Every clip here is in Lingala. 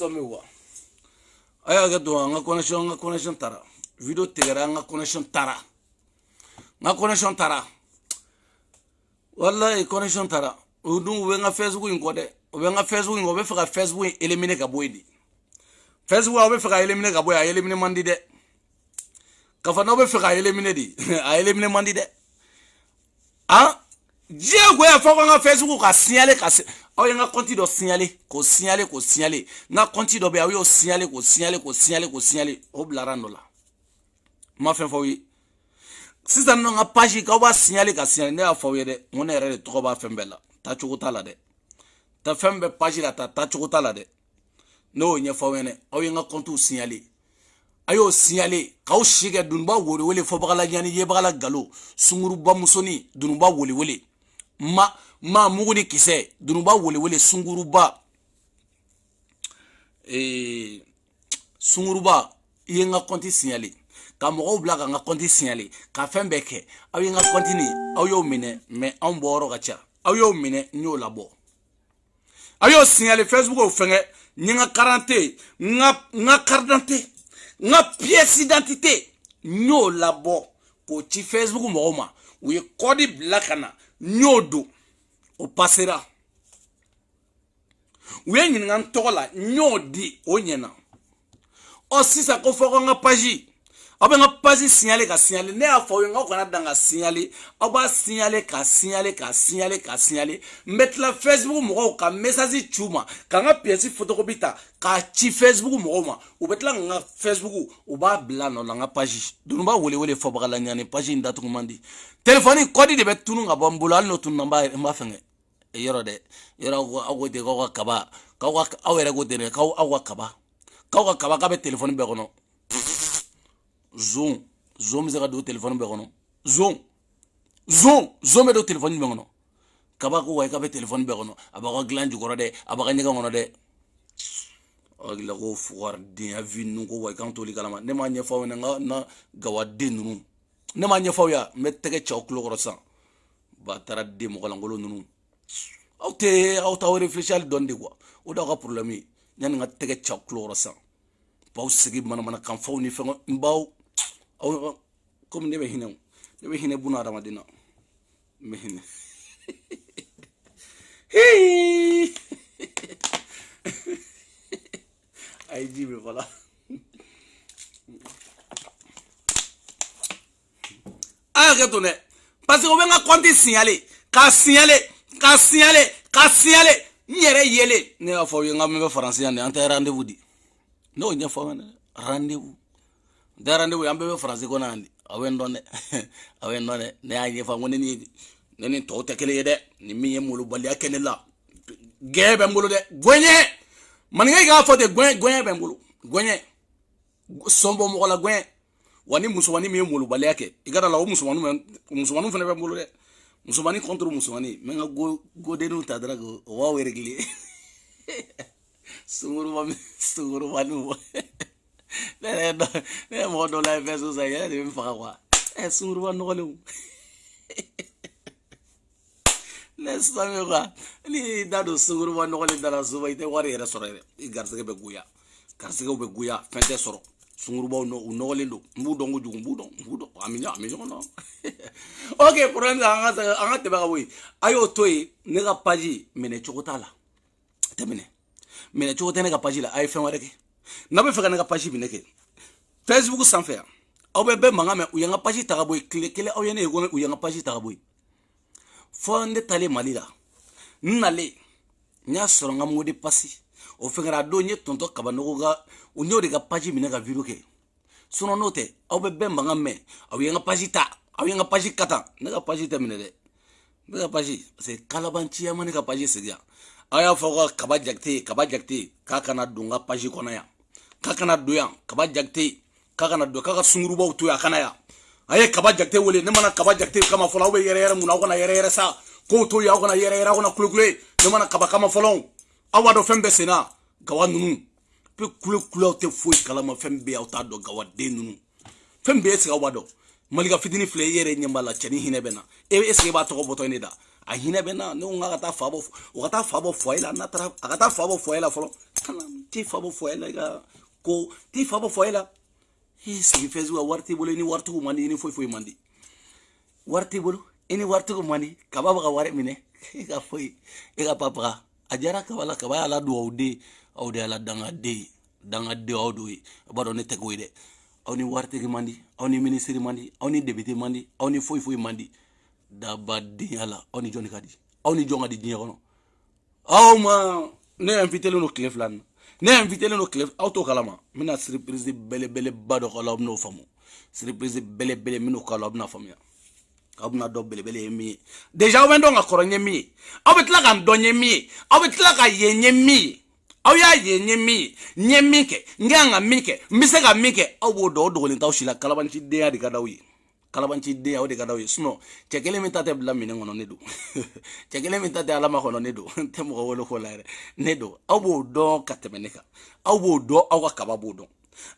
somi wa a y'a kɛ to an ka connexion an ka connexion taara video tigɛra an ka connexion taara n ka connexion taara walayi connexion taara o dun u bɛ n ka facebook in kɔ dɛ u bɛ n ka facebook in kɔ u bɛ fɛ ka facebook in éliminer ka bɔ yen de facebook aw bɛ fɛ ka éliminer ka bɔ yen a éliminer man di dɛ k'a fɔ n'aw bɛ fɛ ka éliminer de a éliminer man di dɛ han diɲɛ goya fɔ ko n ka facebook ka signalé ka se aw ye n ka kɔnti dɔ siɲale k'o siɲale k'o siɲale n ka kɔnti dɔ bɛ yen aw y'o siɲale k'o siɲale k'o siɲale k'o siɲale o bilara dɔ la n ma fɛn fɔ aw ye sisan nɔ n ka page k'aw b'a siɲale ka siɲale ne y'a fɔ aw ye dɛ n ko ne yɛrɛ de tɔgɔ b'a fɛn bɛɛ la taacogo t'a la dɛ ta fɛn bɛɛ page la ta taacogo t'a la dɛ ne y'o ɲɛfɔ aw ɲɛnɛ aw ye n ka kɔntiw siɲale a y'o siɲale k'aw si kɛ dununba welewele fɔbagala ɲani yebagala galo sunguruba musonin dununba welewele ma ma mugu ni kisɛ dunuba welewele sunguruba ee sunguruba i ye n ka kɔnti siɲɛli ka mɔgɔw bila ka n ka kɔnti siɲɛli ka fɛn bɛɛ kɛ aw ye n ka kɔnti ni aw y'o minɛ mɛ anw bɔyɔrɔ ka ca aw y'o minɛ n y'o labɔ aw y'o siɲɛli facebook y'o fɛngɛ n ye n ka karante n ka n ka karidante n ka pièce d'identité n y'o labɔ k'o ci facebook mɔgɔw ma u ye kɔdi bila ka na n y'o don o pasera u ye ɲininka n tɔgɔ la n y'o di o ɲɛna ɔ sisan ko fɔ ko n ka paji aw bɛ n ka pazi siɲale ka siɲale ne y'a fɔ aw ye n k'aw kana dan ka siɲale aw b'a siɲale ka siɲale ka siɲale ka siɲale n bɛ tila facebook mɔgɔw ka mesazi ci u ma ka n ka piyɛsi fotokopi ta k'a ci facebook mɔgɔw ma u bɛ tila ka n ka facebook u b'a bila nɔ la n ka pazi dununba welewele fɔbaga la ɲani pazi in datugu man di telefɔni kɔdi de bɛ tunu ka bɔ n bolo hali n'o tununa n b'a fɛngɛ e yɔrɔ dɛ yɔrɔ aw ko ten k'aw ka kaba k'aw ka aw yɛrɛ ko ten dɛ k'aw ka kaba k'aw ka kaba k'a bɛ telefɔni bɛɛ kɔnɔ zon zon bɛ se ka don telefɔni bɛɛ kɔnɔ zon zon zon bɛ don telefɔni jumɛn kɔnɔ kaba ko wayi k'a bɛ telefɔni bɛɛ kɔnɔ a b'a ka dilan jukɔrɔ dɛ a b'a ka ɲɛgɛn kɔnɔ dɛ hakilila ko fugaridenya vi ninnu ko wayi k'an t'olu kalama ne m'a ɲɛfɔ aw ɲɛna n ka na gawaden ninnu ne m'a ɲɛfɔ aw ye n bɛ tɛgɛ cɛ aw tulo kɔrɔ sisan ba taara den mɔgɔ lankolon ninnu aw tɛ aw t'aw réfléchi hali dɔɔni de kuwa o de y'aw ka problème ye yanni n ka tɛgɛ cɛ aw tulo kɔrɔ sisan baw sigi manamanakan fɔw ni fɛngɛ n baw come ne bɛ hinɛ ne bɛ hinɛ buna adamaden na n bɛ hinɛ a ye ji min a y'a kɛ to dɛ parce que o bɛ n ka kɔnti siyale k'a siyale ne y'a fɔ aw ye n ka mɛn bɛ faransi yan de rendez-vous di ne y'o ɲɛfɔ aw ɲɛna rendez-vous dara ndi an bɛɛ bɛ faransi kɔnɔ yan aw ye n dɔn dɛ aw ye n dɔn dɛ ne y'a ɲɛfɔ n ko ne ni ne ni tɔw tɛ kelen ye dɛ nin min ye molobaliya kɛ ne la gɛɛ bɛ n bolo dɛ gɔɲɛ maninka k'a fɔ ten gɔɲɛ gɔɲɛ bɛ n bolo gɔɲɛ sɔn bɔ mɔgɔ la gɔɲɛ wa ni musomanin min ye molobaliya kɛ i ka da la o musomanin musomanin fana bɛ n bolo dɛ musomanin contre musomanin mɛ n ka go godenninw ta dɔrɔn ko o b'aw yɛrɛ kile sunkuru ma sunkuru ma n'u ne yɛrɛ dɔ ne ye mɔgɔ dɔ la ye fɛn so san yɛrɛ de bɛ n faga kuwa ɛ sunkuruba nɔgɔlenw ne sisan bɛ kuwa n'i y'i da don sunkuruba nɔgɔlen da la soba i tɛ wari yɛrɛ sɔrɔ yɛrɛ i garisɛgɛ bɛ goya garisɛgɛw bɛ goya fɛn tɛ sɔrɔ sunkurubaw u nɔgɔlen don n b'u dɔn kojugu n b'u dɔn n b'u dɔn a mi ɲɔgɔn a mi ɲɔgɔn dɔn ok problème an ka an ka tɛmɛ ka bɔ yen a y'o to yen ne ka paji minɛ cogo t'a la tɛ minɛ minɛ cogo tɛ ne ka paji la a ye fɛn wɛrɛ kɛ. n'a bɛ fɛ ka ne ka page minɛ kɛ facebook sanfɛ yan aw bɛ bɛɛ mankan mɛn u y'an ka page ta ka bɔ yen tile kelen aw ye ne ye ko u y'an ka page ta ka bɔ yen fɔ ne talen mali la n nalen n y'a sɔrɔ n ka mɔgɔ de pasi o fɛnkɛra a don n ye tɔntɔ kabanɔgɔ ka u y'o de ka page minɛ ka video kɛ sinɔn n'o tɛ aw bɛ bɛɛ mankan mɛn aw y'an ka page ta aw y'an ka page kata ne ka page tɛ minɛ dɛ ne ka page parce que kalabanciya ma ne ka page sigi yan aw y'a fɔ ka kaba jakite kaba jakite k'a kana don n ka page kɔnɔ yan k'a kana don yan kaba jakite k'a kana don k'a ka sungurubaw to yan a kaba jakite wele ne mana kaba jakte kama fɔlɔ aw yere yere yɛrɛ mun yere yere sa kow to yan aw kana yɛrɛ yɛrɛ aw ne mana kaba kama fɔlɔ aw b'a dɔn fɛn bɛɛ senna gawa ninnu pe kulekule aw tɛ foyi kalama fɛn bɛɛ aw gawa den ninnu fɛn bɛɛ esigi aw malika fitini filɛ yere yɛrɛ ɲɛ b'a la cɛni hinɛ bɛ na e esigi b'a tɔgɔ bɔtɔ in de da a hinɛ bɛ ne ko n fabo ka taa fa o ka taa fa n'a taara a fabo taa fa bɔ fɔye la fɔlɔ kana t'i fa bɔ fɔye ko ti fa bo foye la i sigi facebook wari t'i bolo i ni waritigiw man di i ni foyi foyi man di wari t'i bolo i ni waritigiw man di kaba bɛ ka wari minɛ i ka foyi i ka papaga a diyara kaba la kaba y'ala don aw den aw de y'ala dangaden ye dangaden aw de ye a b'a dɔn ne tɛ k'o ye dɛ aw ni waritigi man di aw ni minisiri man di aw ni debite e man di aw ni foyi foyi man di dabadenya la aw ni jɔn ka di aw ni jɔn ka di diɲɛ kɔnɔ aw ma ne invitelen don tile fila nin na ne invitelen do kile aw t'o kalama n bena surprise belebeleba dɔ k'aw la aw ben'o faamu surprise belebele n ben'o k'aw la aw bena faamuya aw bena dɔ belebele ye min ye déjà aw bɛ dɔn ka kɔrɔ ɲɛ min ye aw be tila ka n dɔn ɲɛ min ye aw be tila ka ye ɲɛ min ye aw y'a ye n ye min ye n ye min kɛ n kan ka min kɛ n be se ka min kɛ aw b'o dɔn o dogolen t'aw si la kalabancidenya de ka d'aw ye kalabanci den o de ka d'aw ye sinɔn cɛ kelen min ta tɛ bila minɛn kɔnɔ ne don cɛ kelen min ta tɛ ala ma kɔnɔ ne don n tɛ mɔgɔ wele ko la yɛrɛ ne don aw b'o dɔn ka tɛmɛ ne kan aw b'o dɔn aw ka kaba b'o dɔn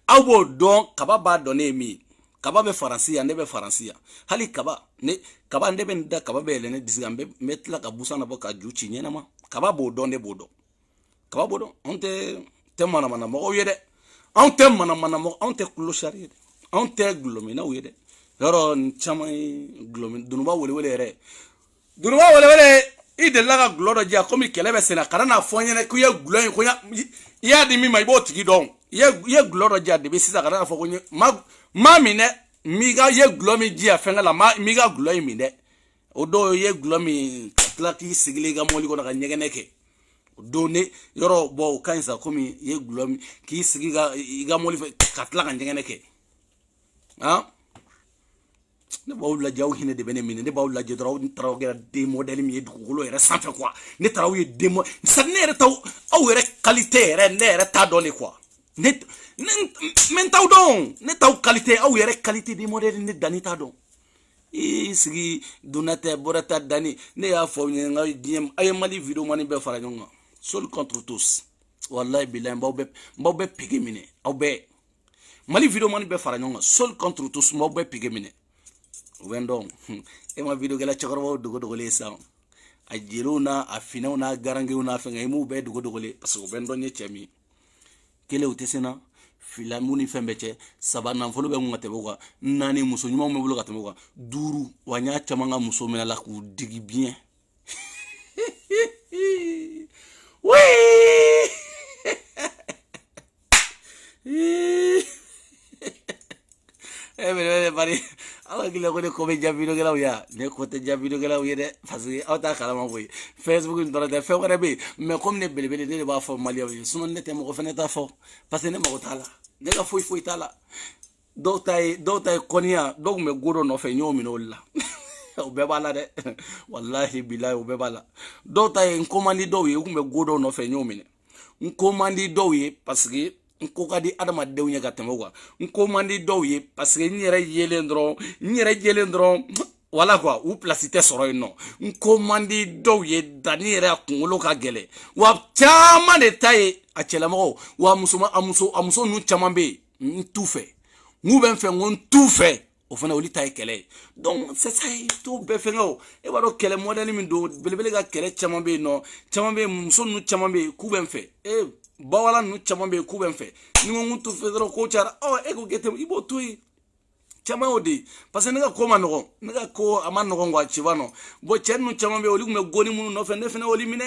aw b'o dɔn kaba b'a dɔn ne ye min ye kaba bɛ faransi yan ne bɛ faransi yan hali kaba ne kaba ne bɛ nin da kaba bɛ yɛlɛ ne disi kan n bɛ tila ka busan labɔ ka ju ci ɲɛnama kaba b'o dɔn ne b'o dɔn kaba b'o dɔn anw tɛ tɛ manamana mɔgɔw ye dɛ anw tɛ manamana mɔgɔ anw tɛ kulo sari ye dɛ anw tɛ gulɔminaw ye dɛ yɔrɔ nin caman ye gulɔ min dunuba welewele yɛrɛ dunuba welewele i delila ka gulɔ dɔ diya komi kɛlɛ bɛ senna kana n'a fɔ n ɲɛna k'i ye gulɔ in ko i y'a di min ma i b'o tigi dɔn i ye gulɔ dɔ diya depi sisan kana n'a fɔ ko n ye ma ma min dɛ m'i ka i ye gulɔ min diya fɛnkɛ la ma m'i ka gulɔ in min dɛ o dɔw i ye gulɔ min ka tila k'i sigilen i ka mɔbili kɔnɔ ka ɲɛgɛnɛ kɛ don ne yɔrɔ bɔn o ka ɲi sa komi i ye gulɔ min k'i sigi ka i ka mɔbili fɛ ka tila ka ɲɛgɛnɛ kɛ han. ne b'aw lajɛ aw hinɛ de bɛ ne minɛ ne b'aw lajɛ dɔrɔn aw taara aw kɛra den mɔdɛli min ye dugukolo yɛrɛ sanfɛ kuwa ne taara aw ye den mɔ sadi ne yɛrɛ t'aw aw yɛrɛ kalite yɛrɛ ne yɛrɛ t'a dɔn de kuwa ne ne mɛ n t'aw dɔn ne t'aw kalite aw yɛrɛ kalite den mɔdɛli ne danni t'a dɔn i sigi donna tɛ bɔra ta danni ne y'a fɔ aw ɲɛ n ka diɲɛ aw ye mali video mani bɛɛ fara ɲɔgɔn kan soli contre tous walayi bilayi n b'aw bɛɛ n b'aw bɛɛ pege minɛ aw bɛɛ mali video mani bɛɛ fara ɲɔgɔn kan soli contre tous n b'aw bɛɛ pege minɛ u bɛ n dɔn e ma videokɛla cɛkɔrɔbaw dogo dogolen sisan a jeliw n'a a finɛw n'a garangew n'a fɛngɛ i e m'u bɛɛ dogo dogolen parce que u bɛ n dɔn ye cɛ min kelen u tɛ se na fila mun ni fɛn bɛɛ cɛ saba nafolo bɛ kun ka tɛmɛ u kan naani muso ɲumanw bɛ bolo ka tɛmɛ u kan duuru wa n y'a caman ka muso minɛ la k'u digi biɲɛ wii. aw hakili la ko ne ko bɛ jaabidɔkɛlaw ya ne ko tɛ jaabidɔkɛlaw ye dɛ parce que aw t'a kalama koyi facebook in dɔrɔn tɛ fɛn wɛrɛ bɛ yen mais comme ne belebele ne de b'a fɔ maliyɛnw ye sinon ne tɛ mɔgɔ fana ta fɔ parce ne mago t'a la ne ka foyi foyi t'a la dɔw ta ye dɔw ta ye kɔniya dɔw tun bɛ go dɔ nɔfɛ n y'o minɛ olu la o bɛɛ b'a la dɛ walahi bilahi o bɛɛ b'a la dɔw ta ye n ko man di dɔw ye u tun bɛ go dɔ nɔfɛ n y'o minɛ n ko man di dɔw ye parce n ko ka di adamadenw ye ka tɛmɛ kuwa n ko man di dɔw ye paseke n yɛrɛ yelen dɔrɔn n yɛrɛ yelen dɔrɔn wala kuwa u pilasi tɛ sɔrɔ yen nɔ n ko man di dɔw ye danni yɛrɛ a kunkolo ka gɛlɛn wa caman de ta ye a cɛlamɔgɔw wa musoma a muso a muso ninnu caman bɛ yen n t'u fɛ n k'u bɛ n fɛ n ko n t'u fɛ o fana olu ta ye kɛlɛ ye donc c'est ça i t'o bɛɛ fɛngɛ o e b'a dɔn kɛlɛ mɔdɛli min don belebele ka kɛlɛ caman bɛ yen nɔ caman bɛ yen muso ninnu caman bɛ yen k'u bɛ n fɛ ee bawala ninnu caman bɛ yen k'u bɛ n fɛ ni ko n tun fɛ dɔrɔn ko cayara ɔ e ko k'e tɛ i b'o to yen caman y'o de ye parce que ne ka ko ma nɔgɔn ne ka ko a ma nɔgɔn kuwa a ci ba nɔ bɔn cɛ ninnu caman bɛ yen olu tun bɛ goni minnu nɔfɛ ne fana y'olu minɛ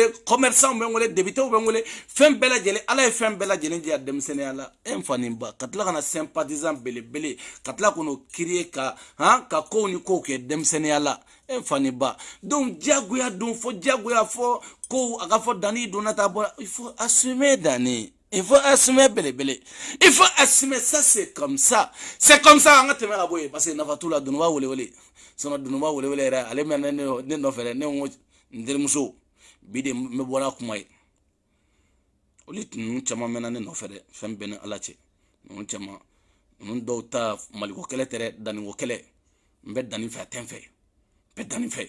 wele commerçant bɛ n wele debitew bɛ n wele fɛn bɛɛ lajɛlen ala ye fɛn bɛɛ lajɛlen diya denmisɛnninya la e n faninba ka tila ka na sympathisant belebele ka tila ka n'o kirie ka han ka kow ni kow kɛ denmisɛnniya la e n faninba donc diyagoya don fo diyagoya fɔ kow a ka fɔ danni donna ta bɔra il faut assumer danni il faut assumer belebele il faut assumer ça c'est comme ça c'est comme ça an ka tɛmɛ ka bɔ yen parce que nafa t'u la dunun b'a welewele sinon dunun b'a welewele yɛrɛ ale mɛna ne nɔfɛ dɛ ne ko n terimuso chama chama che bi de n bɛ bɔra kuma ye olu ninnu caman mɛnna ne nɔfɛ dɛ fɛn bɛɛ ni ala cɛ ninnu caman ninnu dɔw ta maliko kɛlɛ tɛ dɛ danniko kɛlɛ n bɛ danni fɛ a tɛ n fɛ n bɛ danni fɛ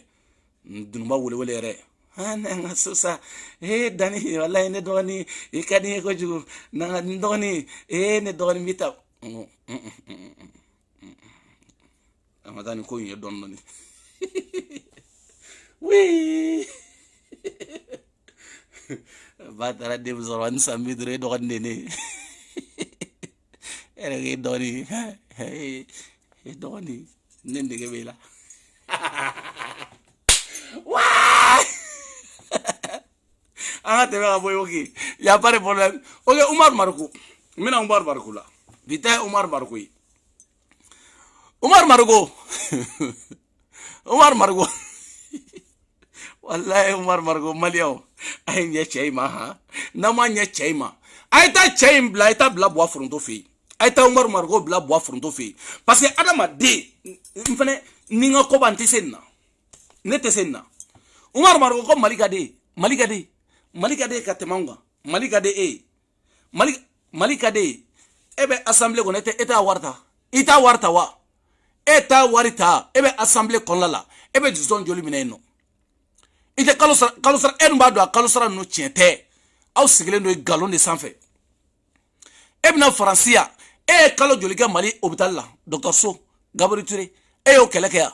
dununba welewele yɛrɛ an ka so sa ee danni walayi ne dɔgɔnin i ka di n ye kojugu na n ka n dɔgɔnin ee ne dɔgɔnin bi ta n ko mm, mm, mm, a ma taa nin ko in ye dɔɔnin dɔɔnin wii. batara dem sɔrɔ ni san bi duuru e dɔgɔnin de ne e yɛrɛ k'e dɔɔnin e dɔgɔnin ne nege b'i la an ka tɛmɛ ka bɔ yen ok y'a pas de problème ok umaru mariko n bɛna umaru mariko la bi ta ye umaru mariko ye umaru mariko umaru mariko. wallahi umar margo maliyɛnw a ye ɲɛ cɛ in ma han n'an ma ɲɛ cɛ in ma a ye taa cɛ in bila a ye taa bila buwa foronto fɛ yen a ye taa umaru margo bila buwa foronto fɛ yen parce que adamaden n fɛnɛ ni n ka koba n tɛ se nin na ne tɛ se nin na umaru margo ko mali ka di e mali ka di e mali ka di e ka tɛmɛ anw kan mali ka di e ye mali mali ka di e ye e bɛ assemblée kɔnɔ e tɛ e t'a wari ta i t'a wari ta wa e t'a wari ta e bɛ assemblée kɔnɔna la e bɛ jɔn joli minɛ yen nɔ. i tɛ kalo sara kalo sara e dun b'a dɔn a kalo sara ninnu tiɲɛ tɛ aw sigilen don galon de sanfɛ e bɛna faransi yan e ye kalo joli kɛ mali hôpital la dɔgɔtɔrɔso gabri ture e y'o kɛlɛ kɛ yan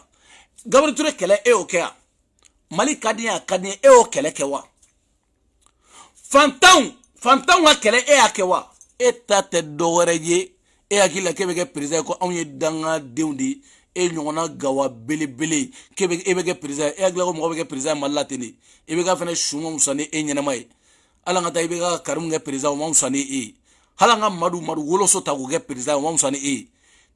gabri ture kɛlɛ e y'o kɛ yan mali ka di ye a ka di ye e y'o kɛlɛ kɛ wa fantanw fantanw ka kɛlɛ e y'a kɛ wa e ta tɛ dɔwɛrɛ ye e hakili la k'e bɛ kɛ perezan ye ko anw ye dangadenw de ye e ɲɔgɔnna gawa belebele ke e bɛ kɛ perezan ye e hakilila ko mɔgɔ bɛ kɛ perezan ye mali la ten de i bɛ ka fɛnɛ su ma fusa ni e ɲɛnɛma ye hali an ka taa i bɛ ka karimu kɛ perezan o ma fusa ni e ye hali an ka madu madu woloso ta k'o kɛ perezan ye o ma fusa ni e ye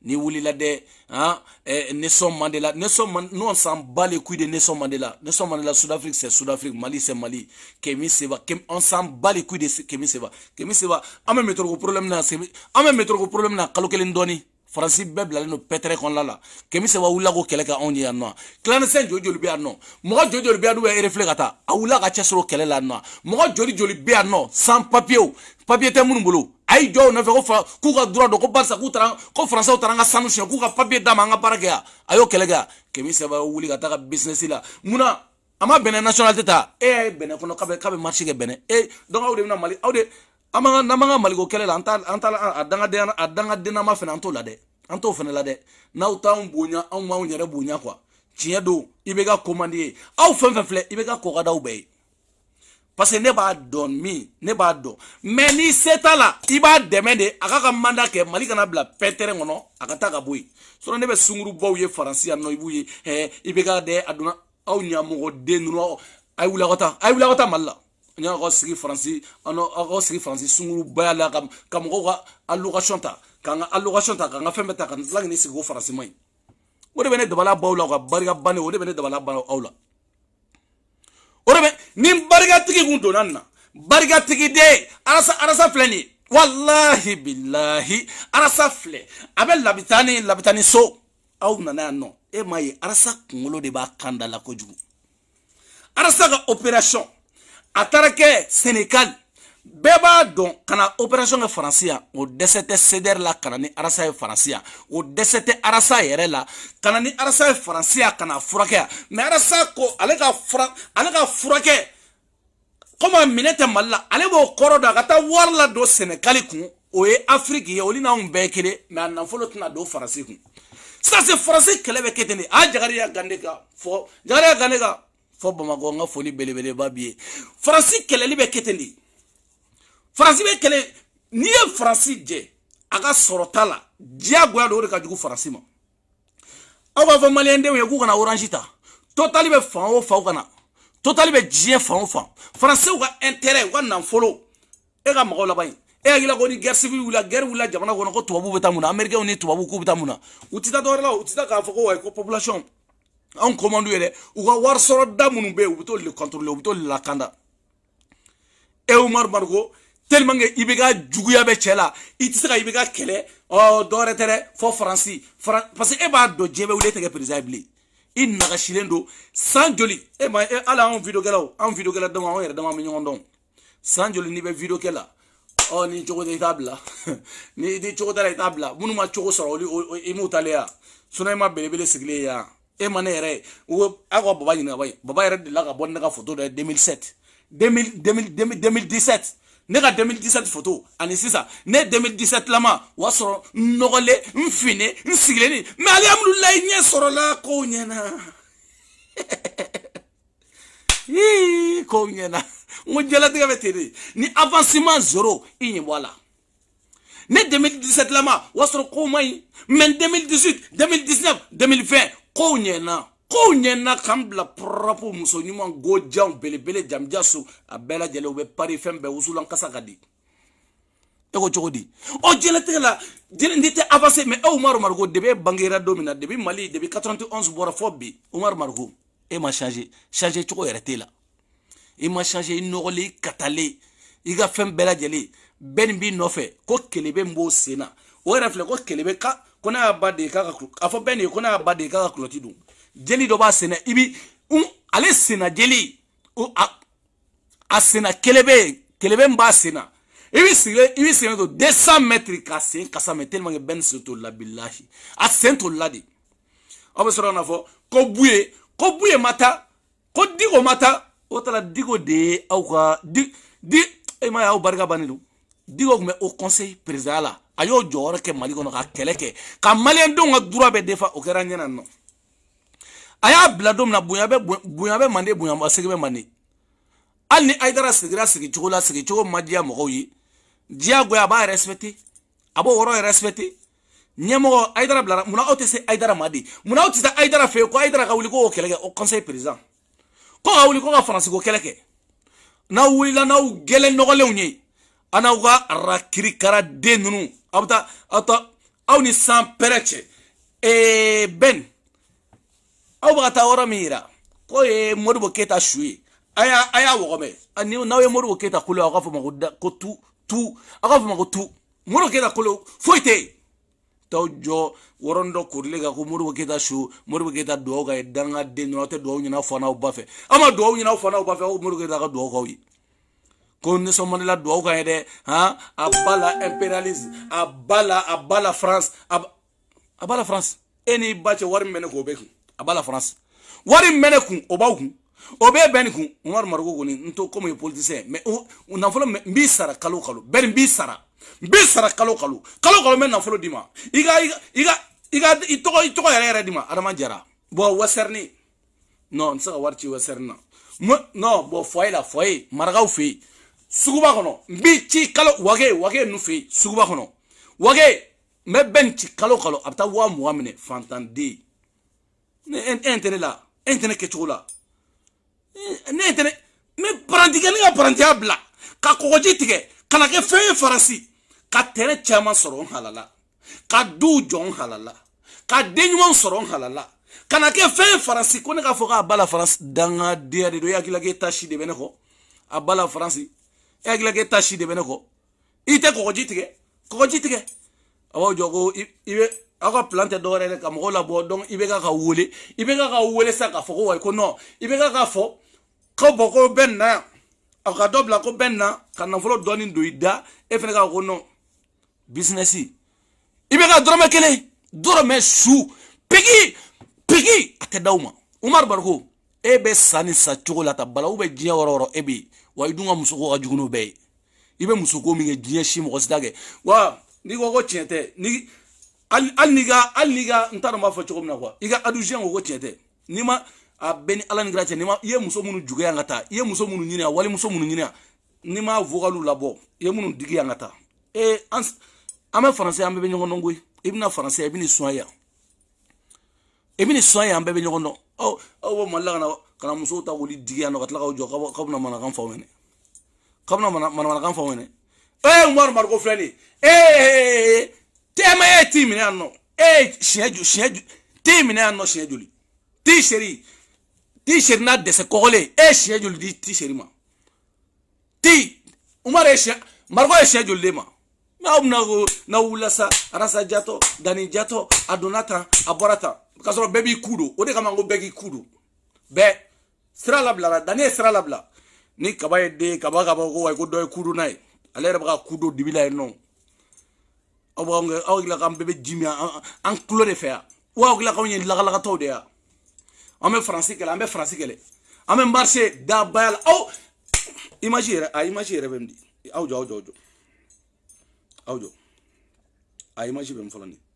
ni wulila dɛ han eh, Nelson Mandela Nelson Man nous on s'en bat les couilles de Nelson Mandela Nelson Mandela Sud-Afrique c'est Sud-Afrique Mali c'est Mali Kemi Seba Kem, on s'en bat les couilles de Kemi Seba Kemi Seba an bɛ métro ko problème na an bɛ métro ko problème na kalo kelen dɔɔni faransi bɛɛ bilalen don pɛtɛrɛ kɔnɔna la kɛmɛ saba wulila ko kɛlɛ kɛ anw ye yan nɔ tilanisɛn joli joli bɛ yan nɔ mɔgɔ joli joli bɛ yan n'u bɛ erefile ka taa a wulila ka cɛsɔrɔ kɛlɛ la yan nɔ mɔgɔ joli joli bɛ yan nɔ sans papiyew papiye tɛ minnu bolo a y'i jɔ o nɔfɛ ko fa k'u ka dura dɔn ko barisa k'u taara ko faransaw taara an ka sanu siyɛn k'u ka papiye d'a ma an ka baara kɛ yan a y'o kɛlɛ kɛ yan kɛmɛ saba wuli ka taa ka business la munna a ma bɛnɛ nationalité ta e y'a ye bɛnɛ kɔnɔ k'a bɛ k'a bɛ marché kɛ bɛnɛ e donc aw de bɛna mali aw de n'an b'an ka maliko kɛlɛ la an t'a an t'a a dangadenya a dangadennama fɛnɛ an t'o la dɛ an t'o fɛnɛ la dɛ n'aw t'anw bonya anw b'anw yɛrɛ bonya kuwa tiɲɛ don i bɛ ka ko man di ye aw fɛn fɛn filɛ i bɛ ka kɔkadaw bɛɛ ye parce que ne b'a dɔn min ne b'a dɔn mɛ n'i se t'a la i b'a dɛmɛ de a ka ka manda kɛ mali kana bila pɛtɛrɛn kɔnɔ a ka taa ka bɔ yen sɔrɔ ne bɛ sungurubaw ye faransi eh, yan nɔ i b'u ye ɛɛ i bɛ ka dɛ a donna aw ɲɛmɔgɔden ninnu aw a ye wuli aw ka taa a ye wuli aw e ka taa mali la n y'aw sigi faransi aw sigi faransi sungurubaya la ka mɔgɔw ka allocation ta ka n ka allocation ta ka n ka fɛn bɛɛ ta ka n tila k'i sigi ko faransi ma ɲi o de bɛ ne dabala baw la ka barika banni o de bɛ ne dabala ban aw la o de bɛ ni barikatigi kun donna nin na barikatigi de arasa arasa filɛ nin ye walahi bilahi arasa filɛ a bɛ labitani labitani so aw nana yan nɔ e m'a ye arasa kunkolo de b'a kan da la kojugu arasa ka opération a taara kɛ senegal bɛɛ b'a dɔn ka na operasiyɔn kɛ faransi yan o dɛsɛ tɛ sedɛr la ka na ni arasa ye faransi yan o dɛsɛ tɛ arasa yɛrɛ la ka na ni arasa ye faransi yan ka na furakɛ yan mɛ arasa ko ale ka fura ale ka furakɛ kɔmi a minɛ tɛ mali la ale b'o kɔrɔ dɔn a ka taa wari la don sɛnɛgali kun o ye afiriki ye olu n'anw bɛɛ kelen mɛ a nafolo tɛna don faransi kun sisan se faransi kɛlɛ bɛ kɛ ten de a jagari ya gande ka fɔ jagari ya gande ka fo bamakɔ n ka foli belebeleba b'i ye faransi kɛlɛli bɛ kɛ ten de faransi bɛ kɛlɛ n'i ye faransi jɛ a ka sɔrɔta la diyagoya don o de ka jugu faransi ma aw b'a fɔ maliyɛndenw ye k'u kana orange ta totali bɛ fan o fan u kana totali bɛ diɲɛ fan o fan faransiw ka intérêt u ka nanfolo e ka mɔgɔw laban in e hakilila ko ni guerre civile wulila guerre wulila jamana kɔnɔ ko tubabuw bɛ taa mun na américains ni tubabuw k'u bɛ taa mun na u tɛ taa dɔwɛrɛ la u tɛ taa k'a fɔ ko wayi ko population anw komandu ye dɛ u ka warisɔrɔ da minnu bɛ yen u bɛ t'olu le kɔntorole u bɛ t'olu lakanda e eh, umaru mariko tellement que i bɛ ka juguya bɛ cɛ la i tɛ se ka i bɛ ka kɛlɛ ɔ dɔwɛrɛ tɛ dɛ fɔ faransi faran parce que e b'a dɔn diɲɛ bɛ wuli e tɛ kɛ président ye bilen i nagasilen don san joli e ma e hali anw video kɛlaw anw video kɛla dama anw yɛrɛ dama bɛ ɲɔgɔn dɔn san joli n'i bɛ video kɛ la ɔ ni cogo tɛ i t'a bila ni cogo t'a la i t'a bila minnu ma cogo sɔrɔ olu i m'u talen yan sinɔn i ma belebele sigilen yan. e manière ou yɛrɛ ye baba de baba ye baba photo de ka 2007 2017 Nega 2017 photo ani sisan ne 2017 lama o y'a mfine n nɔgɔlen n finnen n sigilenin mɛ sur la sɔrɔla n'a ko ni avancement zero i ɲɛ ne 2017 lama o y'a mai kow 2018 2019 2020 kow ɲɛna kow ɲɛna k'an bila prɔpu muso ɲuman gojanw belebele jamuja so a bɛɛ lajɛlen u bɛ pari fɛn bɛɛ wusulan kasa ka di e ko cogo di ɔ jɛnɛtigɛ la n tɛ avance mais e umaru mariko debi e bangera don min na debi mali debi 91 bɔra fɔ bi umaru mariko e ma changer changer cogo yɛrɛ t'e la i e ma changer i nɔgɔlen i e katalen i e ka fɛn bɛɛ lajɛlen bɛɛ nin b'i nɔfɛ ko kelebe min b'o sen na o yɛrɛ filɛ ko kelebe ka ko n'a y'a ba de k'a ka a fɔ bɛɛ nin ye ko n'a y'a ba de k'a ka kulɔti don jeli dɔ b'a senna i bi un ale senna jeli o a a senna kelebe ye kelebe min b'a senna i bi sigilen i bi sigilen to deux cent mètres k'a sen kasa mɛ tellement que bɛɛ ni sen t'o la bilahi a sen t'o la de aw bɛ sɔrɔ ka na fɔ ko buye ko buye ma taa ko digo ma taa o taara digo de ye aw ka di di e ma ye aw barika bannen don digo tun bɛ au conseil président la. a y'o jɔyɔrɔ kɛ mali kɔnɔ ka kɛlɛ kɛ ka maliyɛndenw ka dura bɛɛ defa o kɛra ɲɛna nɔ a y'a bila don min na bonya bɛ bonya bɛ mande bonya ma segi bɛ mande hali ni ayidara sigira sigicogo la sigicogo ma diya mɔgɔw ye diyagoya a b'a respecté a b'o yɔrɔ respecté ɲɛmɔgɔ ayidara bilara munna aw tɛ se ayidara ma de munna aw tɛ taa ayidara fɛ yen ko ayidara ka wuli k'o kɛlɛ kɛ o conseil président k'o ka wuli k'o ka faransi ko kɛlɛ kɛ n'aw wulila n'aw gɛlɛn nɔgɔlenw ye an'aw ka arakirikara den ninnu aw bɛ taa aw ta aw ni san pɛrɛ cɛ ee bɛn aw bɛ ka taa yɔrɔ min yira k'o ye modibo keyita su ye a y'a a y'a wɔgɔmɛ ani n'aw ye modibo keyita kolo aw k'a fɔ o ma ko da ko tu tu aw k'a fɔ o ma ko tu modibo keyita kolo foyi tɛ yen t'aw jɔ wɔrɔnin dɔ korile kan ko modibo keyita su modibo keyita duwawu ka ye dangaden dɔrɔn aw tɛ duwawu ɲini aw fa n'aw ba fɛ aw ma duwawu ɲini aw fa n'aw ba fɛ aw modibo keyita ka duwawu k'aw ye. ko nisɔnmanila duwawu kan ye dɛ han a ba la impérialisme a ba la a ba la france a ba la france e n'i ba cɛ wari min bɛ ne kun o bɛ kun a ba la france wari min bɛ ne kun o b'aw kun o b'e bɛɛ nin kun umaru mariko kɔni n to komi ye politisiyɛn mɛ nafolo n b'i sara kalo kalo bɛɛ nin b'i sara n b'i sara kalo kalo kalo kalo n bɛ nafolo d'i ma i ka i ka i ka i tɔgɔ i tɔgɔ yɛrɛ yɛrɛ d'i ma adama jara bɔn wasɛrini non n tɛ se ka wari ci wasɛrini na non bɔn fɔye la fɔye marakaw fɛ yen suguba kɔnɔ n b'i ci kalo wage wage nu fɛ yen suguba kɔnɔ wage n bɛ bɛn ci kalo kalo a bɛ taa waa mugan minɛ fantanden ne e tɛ ne la e tɛ ne kɛcogo la e, ne tɛ ne mɛ parantikɛ ne ka parantiya bila ka kɔgɔji tigɛ ka na kɛ fɛn ye farasi ka tɛrɛ caman sɔrɔ n halala ka duw jɔ n halala ka denɲumanw sɔrɔ n halala ka na kɛ fɛn ye farasi ko ne k'a fɔ k'a ba la faransi dangadenya de don e hakilila k'e ta si de bɛ ne kɔ a ba la faransi e hakilila k'e ta si de bɛ ne kɔ i tɛ kɔgɔji tigɛ kɔgɔji tigɛ a b'aw jɔ ko i bɛ aw ka plan tɛ dɔwɛrɛ dɛ ka mɔgɔw labɔ donc i bɛ ka ka wele i bɛ ka ka wele sa k'a fɔ ko wayi e ko non i bɛ ka ka fɔ ko bɔn ko bɛ nin na yan a ka dɔ bila ko bɛ nin na ka nafolo dɔɔni don i da e fana ka fɔ ko non business i bɛ ka dɔrɔmɛ kelen dɔrɔmɛ su pigi pigi a tɛ d'aw ma umaru bariko e bɛ sa ni sa cogo la tan balawu bɛ diɲɛ yɔrɔ yɔrɔ e bɛ yen. wa i dun ka musoko ka jugu n'o bɛɛ ye i bɛ musoko min kɛ diɲɛ si mɔgɔ si t'a kɛ wa n'i ko ko tiɲɛ tɛ ni hali n'i ka hali n'i ka n t'a dɔn n b'a fɔ cogo min na kuwa i ka aduziyɛn ko ko tiɲɛ tɛ n'i ma a bɛɛ ni ala ni kira cɛ n'i ma i ye muso minnu juguya yan ka taa i ye muso minnu ɲini yan wali muso minnu ɲini yan n'i ma vokalu labɔ i ye minnu digi yan ka taa ee an bɛ faransi an bɛɛ bɛ ɲɔgɔn dɔn koyi i bɛna faransi yan i bɛ n'i sɔn yan ebi ni sɔn ye an bɛɛ bɛ ɲɔgɔn dɔn aw aw bɔ mali la ka na ka na musow ta k'olu digi yan nɔ ka tila k'aw jɔ k'aw bɛna manakan fɔ aw k'aw bɛna manakan fɔ aw ee umaru mariko filɛ nin ye ee e, e, e, tɛma e t'i minɛ yan nɔ ee siɲɛ ju siɲɛ ju t'i minɛ yan nɔ siɲɛ joli t'i seri t'i seri n'a dɛsɛ kɔgɔlen e siɲɛ joli di t'i seri ma ti umaru ye siɲɛ mariko ye siɲɛ joli de ma n'aw bɛna ko n'aw wulila sa arasa jatɔ dani jatɔ a donna tan a bɔra tan. k'a sɔrɔ bɛɛ b'i ku don o de kama n ko bɛɛ k'i ku don bɛɛ sira labilara danni ye sira labila ni kaba ye den kaba ka bɔ ko wayi ko dɔ ye ku don n'a ye ale yɛrɛ bɛ ka ku don dibi la yen nɔ aw b'anw kɛ aw hakilila k'an bɛɛ bɛ ji min an tulo de fɛ yan wa aw hakilila k'anw ye lagalakatɔw de yan an bɛ faransi kɛlɛ an bɛ faransi kɛlɛ an bɛ marise dabaya la aw imaji yɛrɛ a imaji yɛrɛ bɛ n di aw jɔ aw jɔ aw jɔ aw jɔ a imaji bɛ n fɔlɔ nin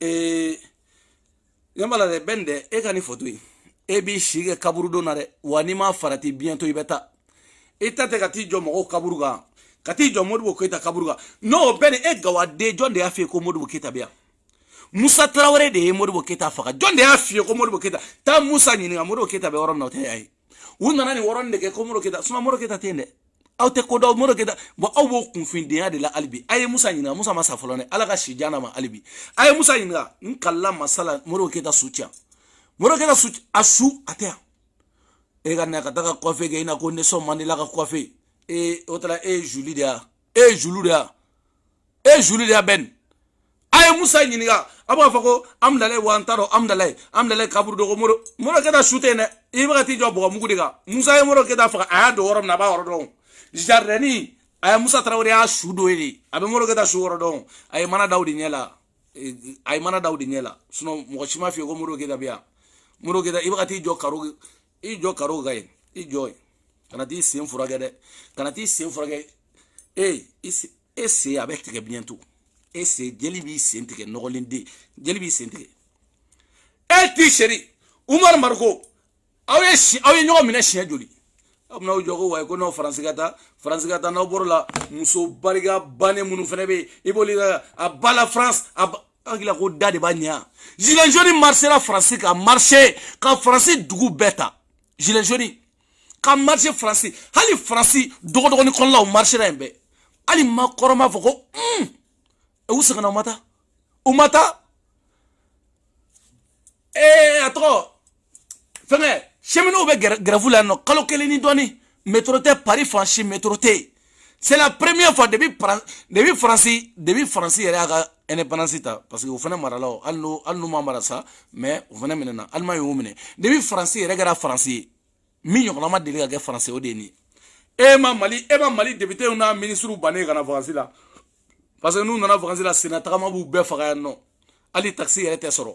ɲamala eh, dɛ bɛn dɛ e ka ni foto ye e b'i si kɛ kaburu don na dɛ wa n'i ma farati bientôt i bɛ taa i ta e tɛ ka t'i jɔ mɔgɔw kaburu kan ka t'i jɔ modibo keyita kaburu kan n'o bɛɛ ni e gawaden jɔn de y'a f'i ye ko modibo keyita bɛ yan musa tarawele de ye modibo keyita faga jɔn de y'a f'i ye ko modibo keyita taa musa ɲininka modibo keyita bɛ yɔrɔ min na o tɛ y'a ye u nana nin wɔrɔnin de kɛ ko modibo keyita sinɔn modibo keyita tɛ yen dɛ aw tɛ ko dɔn mori kɛta bɔn aw b'o kunfidenya de la halibi a ye musa ɲininka musa ma sa fɔlɔ dɛ ala ka si diya n'a ma halibi a ye musa ɲininka n kalila masala mori kɛta su ci yan mori kɛta su a su a tɛ yan e ka na ka taga kɔfe kɛ i e na ko ne sɔn man di la ka kɔfe e o taara e ye juli de ya e ye julu de ya e ye julu de ya bɛn a ye musa ɲininka a b'a fɔ ko amudalayi wa n t'a dɔn amudalayi amudalayi kaburu dɔgɔ mori mori kɛta su tɛ yen dɛ i bɛ ka t'i jɔ bɔgɔmugu de kan musa ye mori kɛta faga a y'a don yɔrɔ min na a b'a yɔrɔ dɔn o. jardini a ye musa tarawele y'a su dɔ ye de a bɛ mori kɛta su wɔrɔ dɔn a ye mana daw de ɲɛ la a ye mana daw de ɲɛ la sinɔn mɔgɔ si ma f'i ye ko mori kɛta bɛ yan mori kɛta i bɛ ka t'i jɔ karo i jɔ karo kan yen i jɔ yen kana t'i sen furakɛ dɛ kana t'i sen furakɛ e e sen a bɛ tigɛ biɲɛto e sen jeli b'i sen tigɛ nɔgɔlen den jeli b'i sen tigɛ e t'i seri umaru mariko aw ye aw ye ɲɔgɔn minɛ siɲɛ joli aw bɛna aw jɔ ko wayi ko n'aw faransi ka taa faransi ka taa n'aw bɔr'o la muso barika bannen minnu fana bɛ yen i b'olu ka a ba la faransi a ba hakili la ko da de b'a ɲɛ gilet jaune marisera faransi ka marise ka faransi dugu bɛɛ ta gilet jaune ka marise faransi hali faransi dɔgɔdɔgɔnin kɔnɔna o marisera yen bɛɛ hali makɔrɔ m'a fɔ ko un hmm, e u sɛgɛnna u ma taa u ma taa ee eh, a tɔgɔ fɛnkɛ. cheminot bɛ gɛrɛfu la yan nɔ kalo kelen ni dɔɔni métro tɛ paris fan si métro tɛ yen c'est la première fois depuis Paran depuis faransi depuis faransi yɛrɛ y'a ka indépendance ta parce que o fana marala o hali n'o hali n'u ma mara sa mais o fana minɛna allemagne y'o minɛ depuis faransi yɛrɛ kɛra faransi ye min ɲɔgɔnna ma deli ka kɛ faransi o de ye nin ye e ma mali e ma mali député n'a ministre bannen ka na vacances la parce que n'u nana vacances la senna tagama b'u bɛɛ faga yan nɔ hali taxi yɛrɛ tɛ sɔrɔ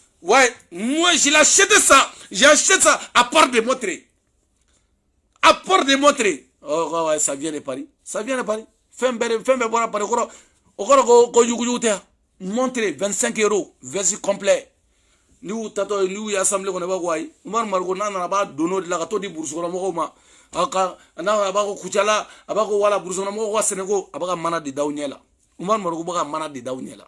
Ouais, moi j'ai acheté ça. J'ai acheté ça à part de montrer. À part de montrer. Oh, ouais, ça vient de Paris. Ça vient de Paris. Femme belle, femme bonne à Paris. Encore, montrer 25 euros, versi complet. Nous, tato, nous, y assemblé, on est pas guay. Moi, Margot, n'a pas donné de la gâteau de bourse, on de aka na abako kucala abako wala burusona On wa pas abaka mana de dawnyela umar margo baka mana de dawnyela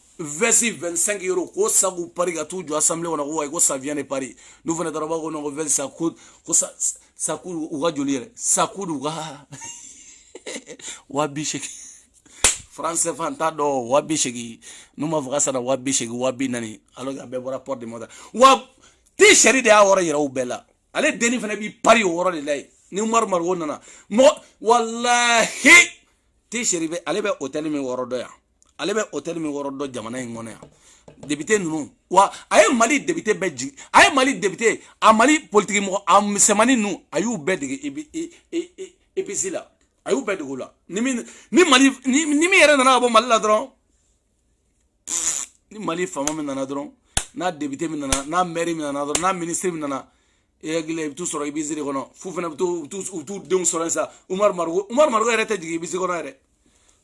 vɛsi 25 euro ko sagu pari ka t'u jɔ asamble kɔnɔ ko wayi ko sa viyɛn de pari n'u fana taara u b'a ko non ko vɛsi sa ko ko sa sa ku u ka joli yɛrɛ sa ku u ka wa bi seegin français fan t'a dɔn wa bi seegin n'u m'a fɔ ka sara wa bi seegin wa bi naani alors que a bɛɛ bɔra porte de mɔta wa ti sari de y'a wɔrɔ yɛrɛ u bɛɛ la ale denni fana b'i pari o wɔrɔ de la yen ni umaru mariko nana mɔgɔ walahi ti sari bɛ ale bɛ hôtel min wɔrɔ dɔ yan ale bɛ hôtel min wɔrɔ dɔ jamana in kɔnɔ yan debite ninnu wa a ye mali debite bɛɛ jigi a ye mali debite a mali politiki mɔgɔ a misɛnmani ninnu a y'u bɛɛ dege epc e, e, e, la a y'u bɛɛ dege o la ni min ni mali ni ni min yɛrɛ nana ka bɔ mali la dɔrɔn ni mali faama min nana dɔrɔn n'a debite min nana n'a mɛri min nana dɔrɔn n'a minisiri min nana i hakili i bɛ t'u sɔrɔ ibiziri kɔnɔ fu fana bɛ t'u denw sɔrɔ yen sa umaru maruko umaru maruko yɛrɛ tɛ jigin ibiziri kɔnɔ yɛrɛ.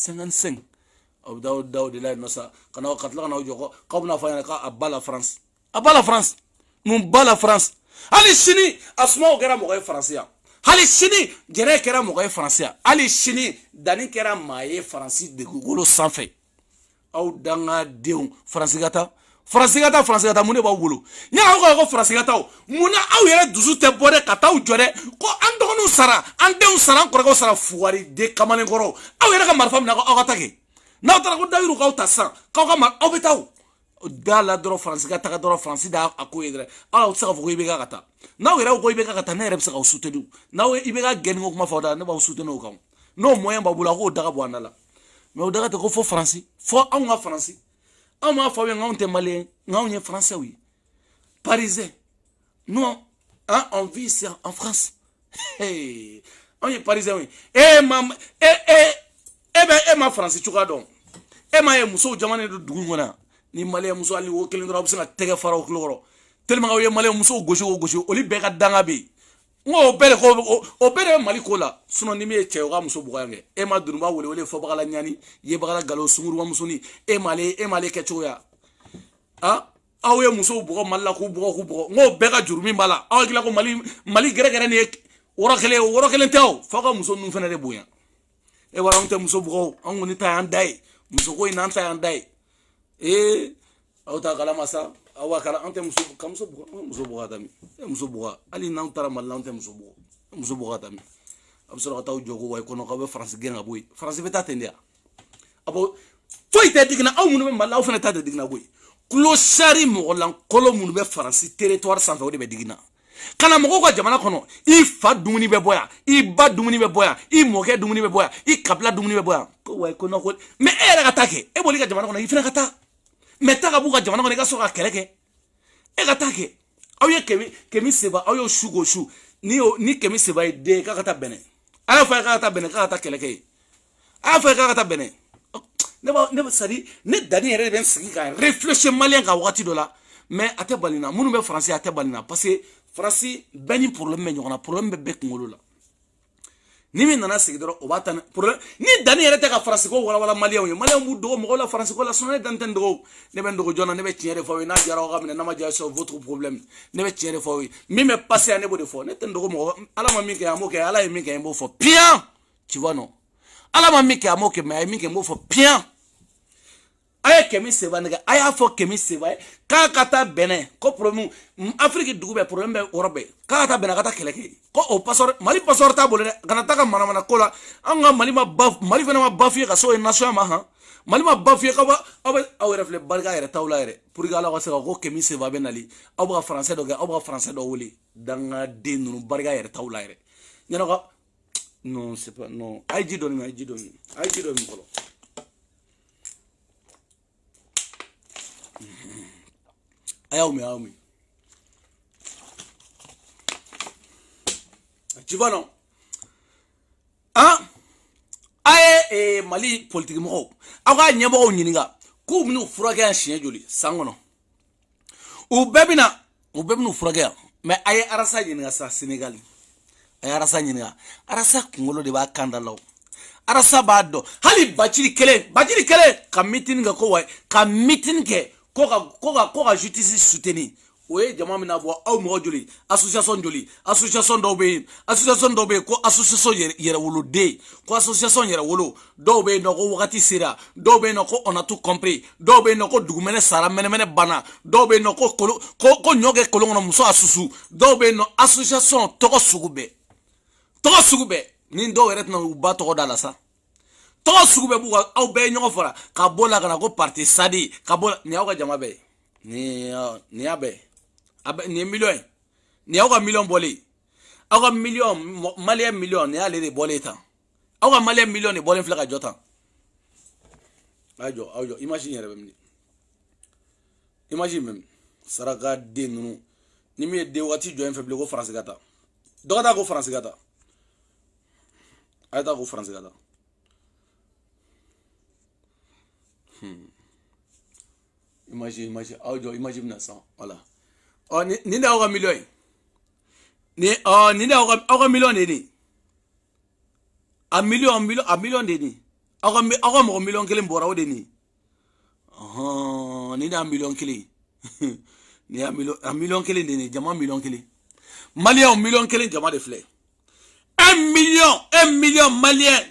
55 abu dawud dawud ila nɔ sa ka na ka tila ka n'aw jɔ kɔ k'aw bɛna fɔ a ɲɛna k'a ba la france a ba la france mun ba la france hali sini asumaw kɛra mɔgɔ ye faransi yan hali sini jɛnɛ kɛra mɔgɔ ye faransi yan hali sini danni kɛra maa ye faransi dugukolo sanfɛ aw dangadenw faransi ka taa faransi ka taa faransi ka taa mun de b'aw bolo n y'a kɔrɔ ko faransi ka taa o mun na aw yɛrɛ dusu tɛ bɔ dɛ ka taa aw jɔ dɛ ko an dɔgɔninw sara an denw sara an kɔrɔkɛw sara fugariden kamalenkɔrɔ aw yɛrɛ ka marifa minɛ aw ka ta kɛ n'aw taara ko dayiru k'aw ta sisan k'aw ka mari aw bɛ taa o da la dɔrɔn faransi ka taga dɔrɔn faransi da a ko ye dɛrɛ aw tɛ se k'a fɔ ko i bɛ k'a ka taa n'aw yɛrɛ ko i bɛ k'a ka taa ne yɛrɛ bɛ se k'aw soutenir n'aw i bɛ k'a gɛnni ko kuma fɔ aw da ne b'aw soutenir o kan n'o moyen b'aw bolo a k'o daga bɔ an da la mɛ o daga tɛ ko fo faransi fo anw ka faransi On m'a fait un homme malien, on est français, oui. Parisien. Nous, hein, on vit en France. Hey. On est parisien, oui. Eh, ma, eh, eh, eh, ben, eh, ma français, tu donc. Eh, ma, eh, mousso, de eh, Ni malien, mousso, allez, ou, kelindra, ou, s'en a, tega, faro, chloro. Tellement, oui, malien, mousso, gauche, ou, gauche, ou, li, bega, dangabi. n ko o bɛɛ de ko o bɛɛ de bɛ mali ko la sinɔn ni min ye cɛ ye o ka muso bugɔ yan kɛ e ma dununba wele wele fɔbagala ɲani yebagala galo sunkuruba musonin e m'ale e m'ale kɛ cogoya ah aw ye musow bugɔ mali la k'u bugɔ k'u bugɔ n ko bɛɛ ka juru min b'a la aw hakilila ko mali mali gɛrɛgɛrɛ nin ye wɔrɔ kelen ye wɔrɔ kelen tɛ o f'aw ka muso ninnu fana de bonya e b'a dɔn anw tɛ muso bugɔ o anw kɔni ta y'an da ye musoko in n'an ta y'an da ye ee aw t'a kalama sa. awa kala an tɛ muso ka muso bugɔ an muso bugɔ ka muso bugɔ hali n'an taara mali la an tɛ muso bugɔ e muso bugɔ ka taa min a bɛ sɔrɔ ka taa jɔ ko wayi kɔnɔ k'aw bɛ faransi a aw aw ta territoire sans valeur de digna. kana mɔgɔw jamana kono. i fa dumuni bɛ bɔ i ba dumuni bɛ bɔ i dumuni be boya i dumuni bɛ bɔ yan ko wayi ko me mɛ e e b'oli ka jamana kono i fana ka mɛ ta ka b'u ka jamana kɔnɔ i ka sɔrɔ ka kɛlɛ kɛ e ka taa kɛ aw ye kɛmɛ kɛmɛ seba aw y'o su k'o su ni y'o ni kɛmɛ seba ye den k'a ka taa bɛnɛ a y'a fɔ a ye k'a ka taa bɛnɛ k'a ka taa kɛlɛ kɛ ye a y'a fɔ a ye k'a ka taa bɛnɛ ne b'a ne sadi ne danni yɛrɛ de bɛ n sigi ka réfléchir maliyɛn kan wagati dɔ la mɛ a tɛ bali na minnu bɛ faransi a tɛ bali na parce que faransi bɛɛ ni problème bɛ ɲɔgɔn na problème bɛ bɛɛ kunkolo la ni min nana sigi dɔrɔn o b'a ta ni problème ni danni yɛrɛ tɛ ka faransi ko walawala maliyɛnw ye maliyɛnw b'u dogo mɔgɔw la faransi ko la sinon ne dan tɛ n dogo ne bɛ n dogo jɔn na ne bɛ tiɲɛ de fɔ aw ye n'a diyara aw ka minɛ n'a ma diya c'est votre problème ne bɛ tiɲɛ de fɔ aw ye min bɛ passe yan ne b'o de fɔ ne tɛ n dogo mɔgɔ ala ma min kɛ an b'o kɛ ala ye min kɛ n b'o fɔ piyan tu vois non ala ma min kɛ an b'o kɛ mais a ye min kɛ n b'o fɔ piyan a ye kɛmɛ seba nɛgɛ a y'a fɔ kɛmɛ seba ye eh. k'a ka taa bɛnɛ ko problème afiriki dugu bɛɛ problème bɛ yɔrɔ bɛɛ k'a ka taa bɛnɛ a ka taa kɛlɛ kɛ ko o pasɔr mali pasɔr t'a bolo dɛ kana taa ka manamana ko la anw ka mali ma ba mali fana ma ba f'i ye ka s'o ye nasuya ma han mali ma ba f'i ye k'aw bɛ aw bɛ aw yɛrɛ filɛ barika yɛrɛ t'aw la yɛrɛ pour que ala ka se ka ko kɛmɛ seba bɛ nali aw bɛ ka faransɛ dɔ kɛ aw bɛ ka faransɛ dɔ wele dangaden ninnu barika yɛrɛ t'aw la yɛrɛ ɲɛnɛ ka non c'est pas non a ye ji dɔ min a ye ji dɔ min a ye ji dɔ min fɔlɔ ayaume ayaume ah, tu vois non hein a ye eh, mali politiki mɔgɔw aw k'a ɲɛmɔgɔw ɲininka k'u ben'u furakɛ yan siɲɛ joli san kɔnɔ u bɛɛ bena u bɛɛ ben'u furakɛ yan mɛ a ye arasa ɲininka sa senegali a ye arasa ɲininka arasa kungolo de b'a kan da la o arasa b'a dɔn hali bacili kelen bacili kelen ka mitini kɛ ko wa ka mitini kɛ ko ka justice soutenir o ye jama mina fɔ aw mɔgɔ joli association joli association dɔw bɛ yen association dɔw bɛ yen ko association yɛrɛwoloden ko association yɛrɛwolo dɔw bɛ yen nɔ ko wagati sera dɔw bɛ yen nɔ ko on a tout compris dɔw bɛ yen nɔ ko dugumɛnɛ sara mɛnɛmɛnɛ banna dɔw bɛ yen nɔ ko kolon ko ko ɲɔ kɛ kolon kɔnɔ muso a susu dɔw bɛ yen nɔ association tɔgɔ sugu bɛɛ tɔgɔ sugu bɛɛ ni dɔw yɛrɛ tɛna u ba tɔgɔ da la sa. tɔgɔ sugu bɛɛ b'u ka aw bɛɛ ye ɲɔgɔn fara ka bɔ la ka na ko parti sadi ka bɔ nin y'aw ka jama bɛɛ ye nin y'a bɛɛ nin ye miliyɔn ye nin y'aw ka miliyɔn bɔlen ye aw ka miliyɔn maliyɛn miliyɔn nin y'ale de bɔlen ye tan aw ka maliyɛn miliyɔn de bɔlen filɛ ka jɔ tan a jɔ aw jɔ image in yɛrɛ bɛ minɛ image in bɛ minɛ saraka den ninnu ni min ye den waati jɔ in fɛ bilen ko faransi ka taa dɔ ka taa ko faransi ka taa a ye taa ko faransi ka taa. Hmm. imaje imaje awujọ imaje bina oh, san wala ọ nin de y'aw ka miliyɔn ye oh, nin ɔ nin de y'aw ka aw ka miliyɔn de ye nin a miliyɔn miliyɔn a miliyɔn de ye nin aw ka aw ka mɔgɔ miliyɔn kelen bɔra o de ye nin ɔhɔn nin de y'a miliyɔn kelen ye nin y'a miliyɔn a miliyɔn kelen de ye nin jama miliyɔn kelen maliyɛnw miliyɔn kelen jama de filɛ un million un million maliyɛn.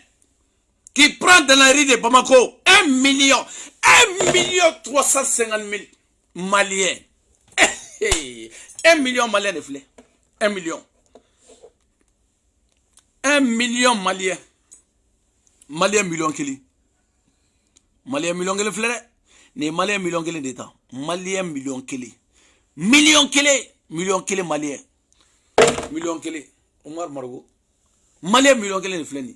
qui prend dans la rue de Bamako 1 million, 1 million 350 000 Maliens. 1 eh, eh, million Maliens de flé. 1 million. 1 million Maliens. Maliens million est Maliens million de flèches. Mais Maliens million de est Maliens million kili. Million millions Million est Maliens. Million kili. Omar Margot. Maliens million de flé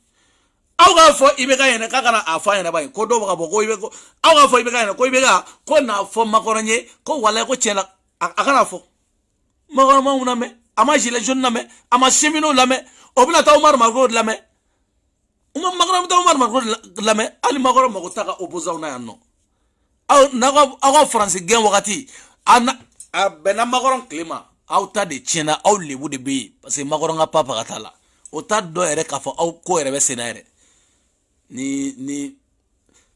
aw k'a fɔ i bɛ ka ɲinɛ k'a kana a fɔ a ɲɛna bani ko dɔw bɛ ka bɔ ko i bɛ ko aw k'a fɔ i bɛ ka ɲinɛ ko i bɛ ka ko n'a fɔ makɔrɔ ye ko walayi ko tiɲɛ na a kana fɔ makɔrɔmaw lamɛn a ma gilet jaune lamɛn a ma seminw lamɛn o bɛna taa umaru mariko lamɛn umaru makɔrɔ bɛ taa umaru mariko lamɛn hali makɔrɔ mako t'a ka opposants na yan nɔ aw n'aw ka aw ka faransi gɛn wagati a na a bɛnna makɔrɔ tile ma aw ta de tiɲɛna aw lebu de bɛ yen parce que makɔrɔ ka papa ka t'a la o t'a dɔn yɛrɛ k'a fɔ aw ko yɛrɛ bɛ senna yɛrɛ ni ni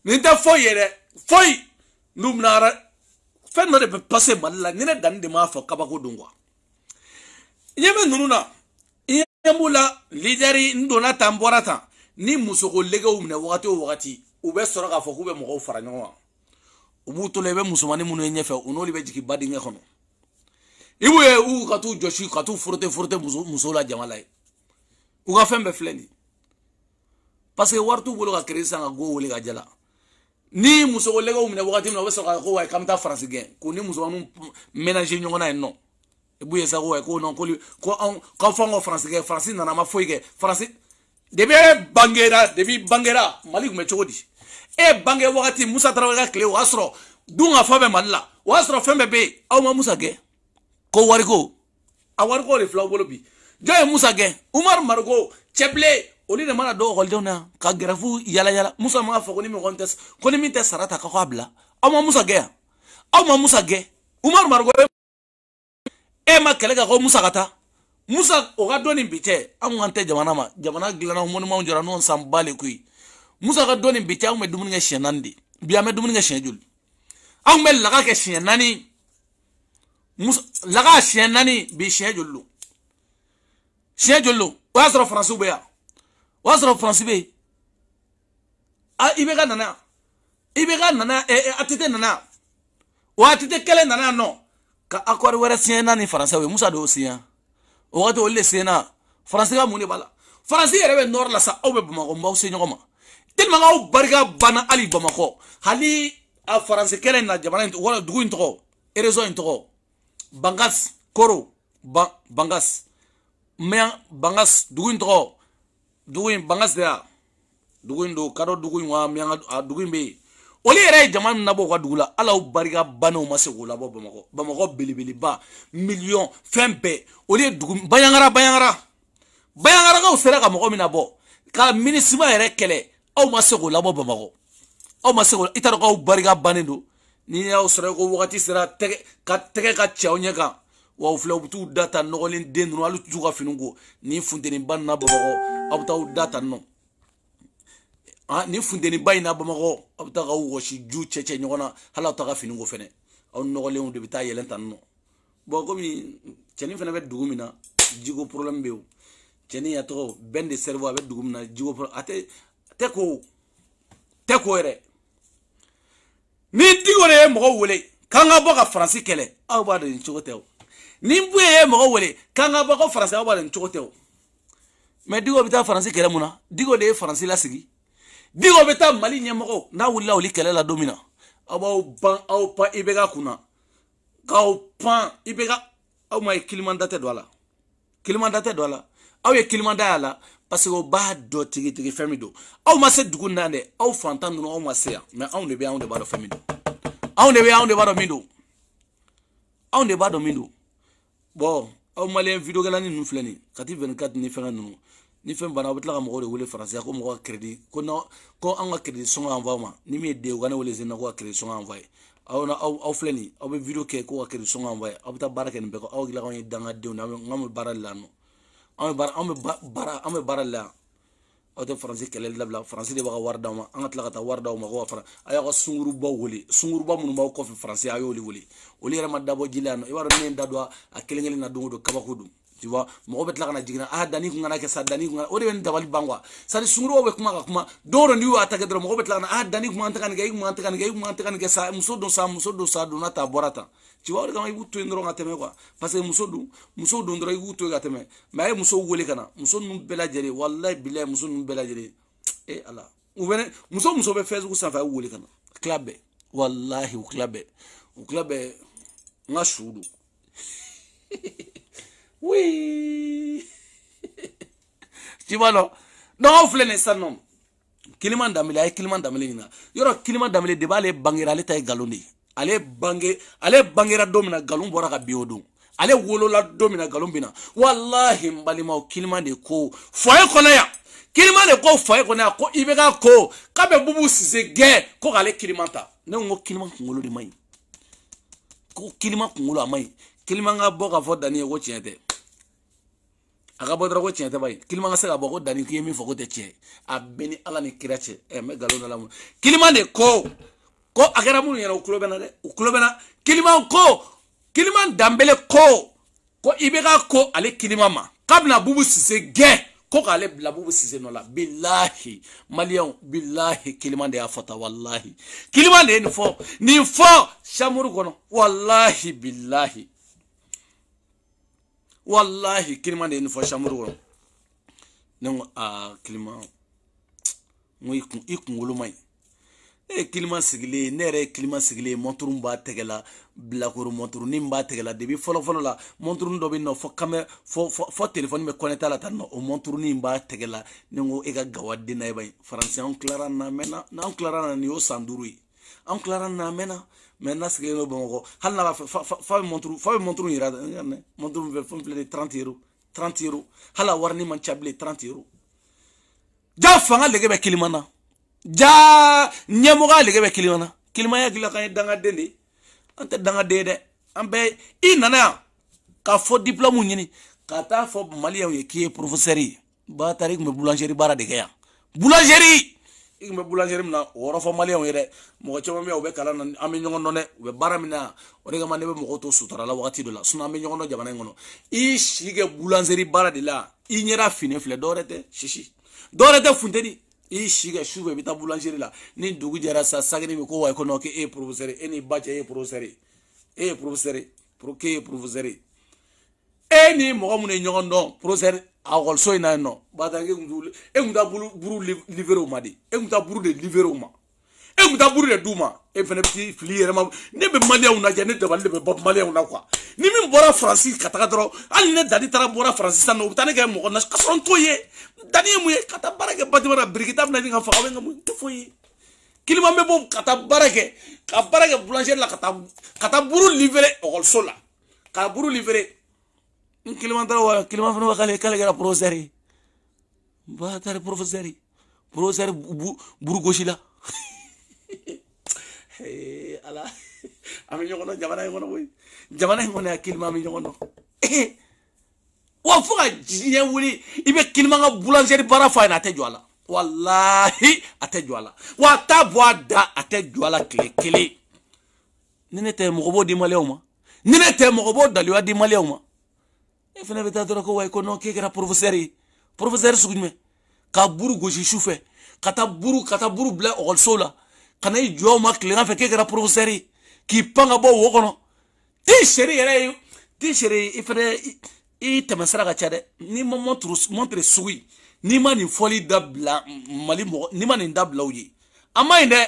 nin tɛ foyi ye dɛ foyi n'u bɛna ara fɛn dɔ de bɛ pase mali la ni ne danni de m'a fɔ kabako don kuwa i ɲɛ bɛ ninnu na i ɲɛ b'u la lidɛri n donna tan n bɔra tan ni musoko legew minɛ wagati o wagati u bɛ sɔrɔ k'a fɔ k'u bɛ mɔgɔw fara ɲɔgɔn kan u b'u to la i bɛ musomanin minnu ye ɲɛfɛ u n'olu bɛ jigin ba dingɛ kɔnɔ i b'u ye u ka t'u jɔsi ka t'u forote forote muso muso la jama la ye u ka fɛn bɛɛ filɛ nin ye parce que wari t'u bolo ka crédit san ka go wele ka jala ni muso ko lɛgɛw minɛ wagati min na u bɛ sɔrɔ ka ko wayi k'an bɛ taa faransi gɛn ko ni musomaninw ménager ɲɔgɔn na yen nɔ i e b'u ye sa ko wayi ko non ko ko anw k'aw fɔ anw ka faransi kɛ faransi nana a ma foyi kɛ faransi depuis e bangera depuis i bangera mali tun bɛ cogo di e bange wagati musa tarawele ka tile o y'a sɔrɔ dun ka fa bɛ mali la o y'a sɔrɔ fɛn bɛɛ bɛ yen aw ma musa gɛn ko wariko a wariko de filɛ aw bolo bi jɔn ye musa gɛn umaru mariko cɛbilen olu de mana dɔw ekɔlidenw na ka gɛrɛfu yalayala musa ma fɔ ko ni mɔgɔ tɛ ko ni min tɛ sara ta ka k'a bila aw ma musa gɛn aw ma musa gɛn umaru marigo e ma kɛlɛ kɛ ko musa ka taa musa o ka dɔnni bi tɛ anw kan tɛ jamana ma jamana dilanna mɔnimaw jɔra n'o san ba le koyi musa ka dɔnni bi tɛ anw bɛ dumuni kɛ siɲɛ naani de bi an bɛ dumuni kɛ siɲɛ joli anw bɛ laga kɛ siɲɛ naani musa laga siɲɛ naani bi siɲɛ joli lo siɲɛ joli lo o y'a sɔrɔ faransiw bɛ yan o y'a sɔrɔ faransi bɛ yen a ah, ibeka nana ibeka nana ɛ eh, ɛ eh, atite nana o atite kɛlɛ nana yan nɔ ka akɔri wɛrɛ siyɛnna ni faransi ye musa de y'o siyɛn o waati olu de siyɛnna faransi ka mun de b'a la faransi yɛrɛ bɛ nɔɔrɔ la sa aw bɛ bamakɔ n b'aw se ɲɔgɔn ma tellement aw barika banna hali bamakɔ hali a faransi kɛlɛ in na jamana in wala dugu in tɔgɔ erezɔn in tɔgɔ bangas koro ban bangas mɛ bangas dugu in tɔgɔ. dugu in banga sera dugu in don ka dɔ dugu in wa miyanga a dugu in bɛ yen olu yɛrɛ ye jama min nabɔ u ka dugu la ala barika bannaw ma se k'o labɔ bamakɔ bamakɔ belebeleba miliyɔn fɛn bɛɛ olu ye dugu bayangara bayangara bayangarakaw sera ka mɔgɔ min nabɔ ka minisima yɛrɛ kɛlɛ aw ma se k'o labɔ bamakɔ aw ma se k'o i t'a dɔn k'aw barika bannen don ni y'aw sɔrɔ ko wagati sera tɛgɛ ka tɛgɛ ka cɛ aw ɲɛ kan wa u filɛ u bɛ t'u da ta nɔgɔlen den ninnu hali u tɛ t'u ka fini ko nin funteniba in na bamakɔ aw bɛ taa aw da ta nɔ ah nin funteniba in na bamakɔ aw bɛ taa k'aw wɔsi ju cɛ cɛ ɲɔgɔn na hali aw t'a ka fini ko fɛnɛ aw nɔgɔlenw de bɛ taa yɛlɛn tan nɔ bɔn komi cɛnin fɛnɛ bɛ dugu min na jiko problème bɛ yen o cɛnin ya tɔgɔ bɛn de sɛriwo a bɛ dugu min na jiko problème a tɛ tɛ ko tɛ ko yɛrɛ ni diko de ye mɔgɔ wele k'an ka bɔ ka faransi kɛlɛ aw b'a dɔn nin cogo tɛ o. ni n buye ye mɔgɔ wele k'an ka bɔ ko faransi aw b'a la nin cogo tɛ o mɛ digo bɛ taa faransi kɛlɛ mun na digo de ye faransi lasigi digo bɛ taa mali ɲɛmɔgɔ n'a wulila olu kɛlɛ la don min na aw b'aw ban aw pan i bɛ ka kunna k'aw pan i bɛ ka aw ma ye kilimanda tɛ don a la kilimanda tɛ don a la aw ye kilimanda y'a la parce que o b'a dɔ tigitigi fɛn min don aw ma se dugu na dɛ aw fantan ninnu aw ma se yan mɛ anw de bɛ anw de b'a dɔn fɛn min don anw de bɛ anw de b'a dɔn min don anw de b'a dɔn min don bɔn aw maliyɛn videokɛlani ninnu filɛ nin kati 24 ni fɛngɛ ninnu ni fɛn banna aw bɛ tila ka mɔgɔw de wele faransiya ko mɔgɔ ka crédit ko n'aw ko an ka crédit sɔngɔ an f'aw ma ni min ye den ye u ka ne wele zen na ko ka crédit sɔngɔ an f'a ye aw na aw aw filɛ nin aw bɛ video kɛ ko ka crédit sɔngɔ an f'a ye aw bɛ taa baara kɛ nin bɛɛ kɔ aw hakili la k'anw ye dangadenw de ye an bɛ an bɛ baara de la yan nɔ anw bɛ baara anw bɛ baara anw bɛ baara de la yan aw tɛ faransi kɛlɛli dabila faransi de b'a ka wari d'aw ma an ka tila ka taa wari d'aw ma ko ka fara a y'aw ka sungurubaw wele sunguruba minnu b'aw kɔfɛ faransi a y'olu wele olu yɛrɛ ma dabɔ jeli yan nɔ i b'a dɔn ne ye n da don a kelen kelen na don o don kabako don tu vois mɔgɔ bɛ tila ka na jigin na ah danni kun kana kɛ sa danni kun kana o de bɛ nin dabali ban quoi c'est à dire sunkurubaw bɛ kuma ka kuma don o don n'i y'u attaqué dɔrɔn mɔgɔ bɛ tila ka na ah danni kun an tɛ ka nin kɛ i kun an tɛ ka nin kɛ i kun an tɛ ka nin kɛ sa muso don sa muso don sa donna tan a bɔra tan cibaw de kama i b'u to yen dɔrɔn ka tɛmɛ kuwa parce que muso don muso don dɔrɔn i b'u to yen ka tɛmɛ mɛ a ye muso wele ka na muso ninnu bɛɛ lajɛlen walayi bilayi muso ninnu bɛɛ lajɛlen e ala u bɛ ne muso muso bɛ facebook sanfɛ a y'u wele ka na tila bɛɛ walahi u tila bɛɛ u tila bɛɛ n ka su don wii ciba dɔn donc aw filɛ nin ye sisan nɔ kiliman danbele a ye eh, kiliman danbele ɲininka yɔrɔ kiliman danbele de b'ale bangera ale ta ye nkalon de ye ale bange ale bangera don min na nkalon bɔra ka bin o don ale wolola don min na nkalon binna walahi n balimaw kilima de ko foye kɔnɔ yan kirima de ko fa ye kɔni a ko i bɛ ka ko k'a bɛ bubu sise gɛn ko k'ale kirima ta ne ko kirima kunkolo de man ɲi ko kirima kunkolo a man ɲi kirima ka bɔ k'a fɔ dani ye ko tiɲɛ tɛ a ka bɔ dɔrɔn ko tiɲɛ tɛ bani kirima ka se ka bɔ ko dani k'i ye min fɔ ko tɛ tiɲɛ a bɛɛ ni ala ni kira cɛ ɛ n bɛ nkalon dɔ la mun kirima de ko ko a kɛra minnu ɲɛna u tulo bɛ na dɛ u tulo bɛ na kiliman ko kiliman danbele ko ko i bɛ ka ko ale kiliman ma k'a bɛna bubu sise gɛn ko k'ale bila bubu sise nɔ la bilahi maliyɛnw bilahi kiliman de y'a fɔ tan walahi kiliman de ye nin fɔ nin fɔ samuru kɔnɔ walahi bilahi walahi kiliman de ye nin fɔ samuru kɔnɔ ne ko aa kiliman n ko i kunkolo man ɲi e eh, ye kilima sigilen ne yɛrɛ ye kilima sigilen mɔnturun b'a tɛgɛ la bilakoro mɔnturunin b'a tɛgɛ la debi fɔlɔfɔlɔ la mɔnturunin dɔ bɛ nɔ fɔ kamɛ fɔ fɔ fɔ telefɔni bɛ kɔnɛta la tan nɔ o mɔnturunin b'a tɛgɛ la ne ko e ka gawa den na e ba ye faransi anw tilara na mɛnna n'anw tilara na nin y'o san duuru ye anw tilara na mɛnna mɛ n'a sigilen don bamakɔ hali n'a b'a fɛ fa fa fa bɛ mɔnturu fa bɛ mɔnturu yira dɛ mɔnturu fɛ fɛn filɛ nin ye trente euro trente euro hali a warini man ca bilen trente euro ja fanga lege bɛ kilima na ja ɲɛmɔgɔya lege bɛ kilima na kilima ya hakilila kan ye dangaden de ye an tɛ dangaden ye dɛ an bɛɛ i nana yan k'a fɔ diplɔmu ɲini ka taa fɔ maliyɛnw ye k'i ye professeur ye batari i tun bɛ boulangerie baara de kɛ yan boulangerie i tun bɛ boulangerie min na o yɔrɔ fɔ maliyɛnw ye dɛ mɔgɔ caman bɛ yan u bɛ kalan na an bɛ ɲɔgɔn dɔn dɛ u bɛ baara min na o de kama ne bɛ mɔgɔw to sutura la wagati dɔ la sinon an bɛ ɲɔgɔn dɔn jamana in kɔnɔ i si kɛ boulangerie baara de la i ɲɛda fini filɛ dɔwɛrɛ tɛ sisi dɔwɛrɛ tɛ funteni i si kɛ sufɛ i bɛ taa boulangerie la ni dugu jɛra sa sagini bɛ ko wa ko nɔn k'e e ye professeur ye e n'i ba cɛ e ye professeur ye e ye professeur ye k'e e ye professeur ye e ni mɔgɔ minnu ye ɲɔgɔn dɔn professeur a ekɔliso in na yen nɔ bataki e tun e t'a buru livrer u ma de e tun t'a buru de livrer u ma. ne kun buri ya duma e fili yɛrɛ ma ne bɛ maliyɛnw lajɛ ne dabali bali be bɔ maliyɛnw na kuwa ni mi mbora fransi kata taga ali ne dadi tara mbora fransi sana nɔ ne kɛ mɔgɔ nasugu ka t'o ye dani ye muye kata, ka taa baara kɛ batima ni ka faga bɛ n ye kiliman bɛ bom kata taa baara kɛ ka la kata buru livere okol sola kata buru livere n kiliman taara wa kiliman fana wakale k'ale kala kɛra ba taara professeur ye buru gosi la. ala an bɛ ɲɔgɔn dɔn jamana in kɔnɔ koyi jamana in kɔnɔ yan kilima an bɛ ɲɔgɔn dɔn wa fo ka diɲɛ wuli i bɛ kilima ka boulangerie baara fɔ a ɲɛna a tɛ jɔ a la walahi a tɛ jɔ a la wa a t'a bɔ a da a tɛ jɔ a la tile kelen ni ne tɛ mɔgɔ b'o di maliyɛnw ma ni ne tɛ mɔgɔ b'o daluya di maliyɛnw ma e fana bɛ taa dɔrɔn ko wayi ko non k'e kɛra professeur ye professeur sugu jumɛn ka buru gosi sufɛ ka taa buru ka taa buru bila ekɔlisow la ka na i jɔ aw ma tilegan fɛ k'e kɛra porofɛsɛri ye k'i pan ka bɔ wo kɔnɔ t'i seri yɛrɛ ye t'i seri i fɛnɛ i tɛmɛsira ka ca ni ma montre montre ye n'i ma ni fɔli dabila mali mɔgɔ n'i ma ni dabila u ye a ma ɲi dɛ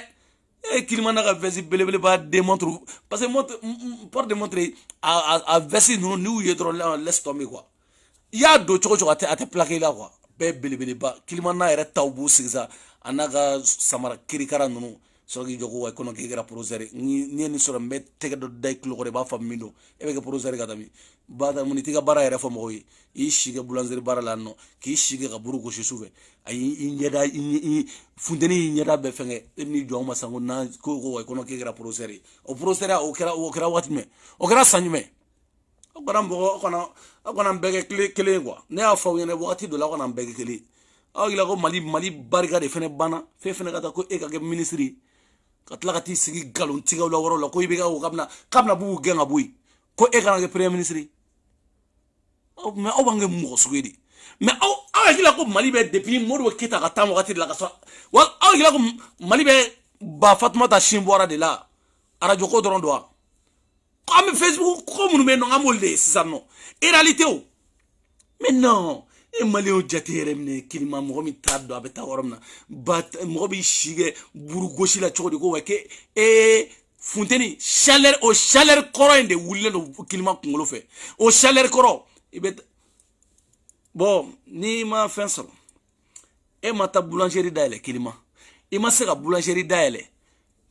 e kilimana ka vɛsi belebeleba démontre parce que montre porte démontre a a vɛsi ninnu n'i y'u ye la laisse tomber quoi i y'a don cogo cogo a tɛ a tɛ plaqué i la quoi bɛɛ belebeleba kilimana yɛrɛ taw b'u sigi sa a anaga samara kirikara ninnu soki jogo wa kono kigera prosere ni ni soro mbe tege do dai klo gore ba fam mindo e be ke prosere kata mi ba ta muni tiga bara era fo mo yi i shige bulanzeri bara lanno ki shige ga buru ko shusuve ayi inyeda inyi fundeni inyeda be fenge ni jo ma sango na ko ko wa kono kigera prosere o prosere o kera o kera watme o kera sanyme o kera mbo o kono o kono mbege kle kle kwa ne afa wene wakati do la kono mbege kle aw gila ko mali mali barika de e fene bana fe fene kata ko e ka ke ministry ka tila ka t'i sigi galontigɛw la ko ibiga o kabila kabila b'u gɛn ka ko e kana kɛ premier ministre mɛ aw b'an kɛ mɔgɔ sugu ye de mɛ aw ko mali bɛ depuis modibo keyita ka taa wagati de la ka sɔrɔ wa aw hakili ko mali bɛ ba fatumata sin bɔra de la arajo ko dɔrɔn don wa facebook ko minnu bɛ yen nɔ an b'olu de ye sisan e réalité o mais non e maliyɛnw jate yɛrɛ minɛ kilima mɔgɔ min t'a dɔn a bɛ taa yɔrɔ min na ba mɔgɔ b'i si kɛ buru gosi la cogo di ko wa ke ee funteni chaleur o chaleur kɔrɔ in de wulilen don kilima kunkolo fɛ o chaleur kɔrɔ i bɛ bɔn n'i ma fɛn sɔrɔ e ma taa boulangerie dayɛlɛ kilima i ma se ka boulangerie dayɛlɛ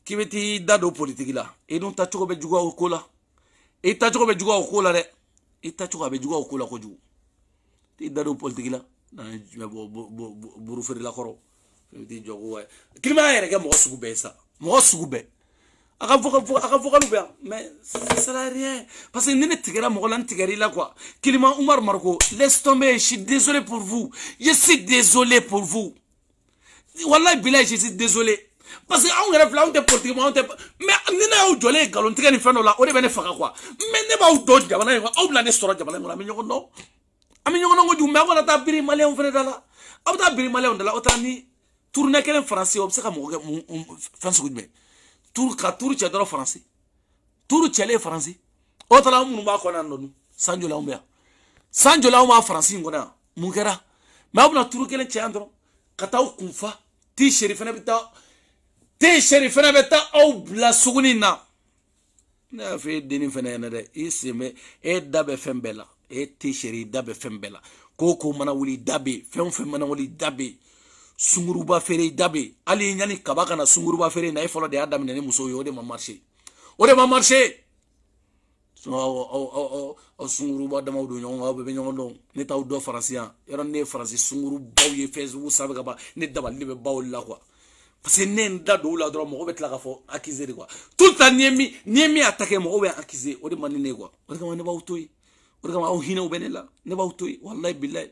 k'i bɛ t'i da don politiki la i dun tacogo bɛ juguya o ko la i tacogo bɛ juguya o ko la dɛ i tacogo a bɛ juguya o ko la kojugu mais ça rien parce que laisse tomber je suis désolé pour vous je suis désolé pour vous Wallah bilayi je suis désolé parce que on là mais nina la mais ne an bɛ ɲɔgɔn na kojugu mɛ aw kana taa biri maliyɛnw fana da la aw bɛ taa biri maliyɛnw da la aw taara ni turunɛ kelen faransi o bɛ se ka mɔgɔ kɛ mun fɛn sugu jumɛn turu ka turu cɛ dɔrɔn faransi turu cɛlen faransi o taara anw minnu b'a kɔnɔna yan dɔɔni san joli anw bɛ yan san joli anw b'a faransi in kɔnɔ yan mun kɛra mɛ aw bɛna turu kelen cɛ yan dɔrɔn ka taa aw kun fa ti seri fana bɛ taa te seri fana bɛ taa aw bila suguni na ne y'a fɔ e denni fana ɲɛna dɛ i sen bɛ e da bɛ fɛn bɛɛ la e tɛ sariya da bɛ fɛn bɛɛ la ko mana wuli da bɛ fɛn o fɛn mana wuli da bɛ sunkuruba feere da bɛ hali yanni kaba kana sunkuruba feere na e fɔlɔ de y'a daminɛ ni muso ye o de ma marise o de ma marise aw sunkuruba damaw don ɲɔgɔn kan aw bɛɛ bɛ ɲɔgɔn dɔn ne t'aw dɔn faransi yan yɔrɔ ne ye faransi sunkurubaw ye facebook sanfɛ ka ban ne dabali de bɛ baw la kuwa parce que ne ye n da don u la dɔrɔn mɔgɔ bɛ tila ka fɔ accusé de quoi tout le temps ni ye min ni ye min bɛ accusé o de man di ne ye kuwa o de kama ne b'aw to yen o de kama aw hinɛw bɛ ne la ne b'aw to yen walayi bilayi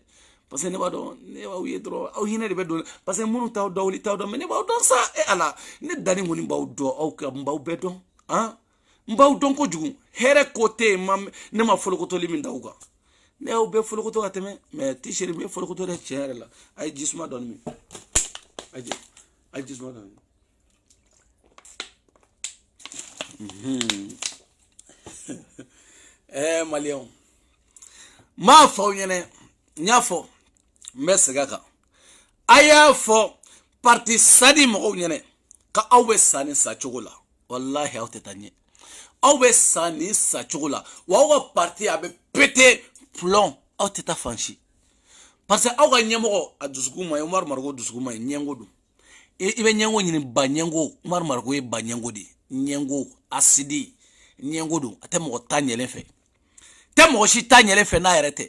parce que ne b'a dɔn ne b'aw ye dɔrɔn aw hinɛ de bɛ don parce que minnu t'aw dawuli t'aw dɔn mais ne b'aw dɔn sa e ala ne danni kɔni b'aw dɔn aw ka eh, n b'aw bɛɛ dɔn han n b'aw dɔn kojugu hɛrɛ ko tɛ yen ma ne ma folokotoli min d'aw kan ne y'aw bɛɛ folokoto ka tɛmɛ mais tisɛri n bɛ folokoto dɛ tiɲɛ yɛrɛ la a ye jisuma dɔɔni min a ye jisuma dɔɔni min ɛɛ maliyɛnw. m'a fɔ aw ɲɛnɛ n y'a fɔ n bɛ segin a kan a y'a fɔ parti sadi mɔgɔw ɲɛnɛ ka aw bɛ sa nin sa cogo la walahi aw tɛ taa ɲɛ aw bɛ sa nin sa cogo la wa aw ka parti a bɛ pete plɔn aw tɛ taa fan si parce que aw ka ɲɛmɔgɔ a dusukun ma ye umaru mariko dusukun ma ye ɲɛngo don i bɛ ɲɛngo ɲini ba ɲɛngo umaru mariko ye ba ɲɛngo de ye ɲɛngo asidi ɲɛngo don a tɛ mɔgɔ ta ɲɛlen fɛ tɛ mɔgɔ si t'a ɲɛlɛ fɛ n'a yɛrɛ tɛ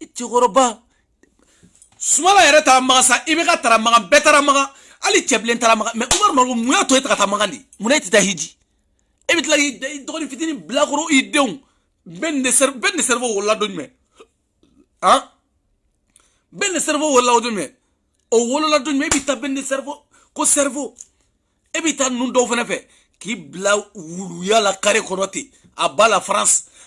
i cɛkɔrɔba sumala yɛrɛ taara maga sa i bɛ ka taara maga bɛɛ taara maga hali cɛbilen taara maga mɛ umaru maruku mun y'a to e ta ka taa maga de mun na e tɛ taa hiji e bɛ tila k'i dɔgɔnin fitinin bilakoro i denw bɛɛ ni de sɛri bɛɛ ni de sɛri fɔ wolola don jumɛn han bɛɛ ni de sɛri fɔ wolola don jumɛn o wolola don jumɛn e b'i ta bɛɛ ni de sɛri fɔ ko sɛri fɔ e b'i ta ninnu dɔw fana fɛ k'i bila wuluya la kare kɔnɔ ten a ba la faransi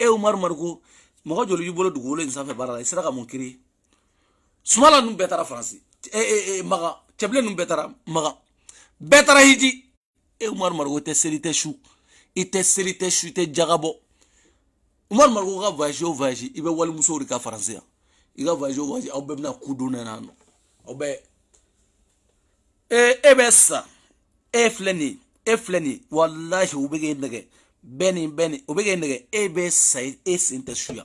e eh, umaru mariko mɔgɔ joli b'i bolo dugukolo in sanfɛ baara la i sera ka mun kiri sumala ninnu bɛɛ taara faransi maga cɛbilen ninnu bɛɛ taara maga bɛɛ taara hiji e umaru mariko tɛ seli tɛ su i tɛ seli tɛ su i tɛ jaga bɔ umaru mariko ka voyage o voyage i bɛ walimusow de ka faransi yan i ka voyage o voyage aw bɛɛ bɛna ku don na yan nɔ aw bɛɛ e eh, bɛ sa e eh, filɛ nin ye e filɛ nin ye walahi u bɛ k'e nɛgɛ. bɛɛ ni bɛɛ ni o bɛ kɛ nɛgɛ e bɛ sa e sen tɛ suya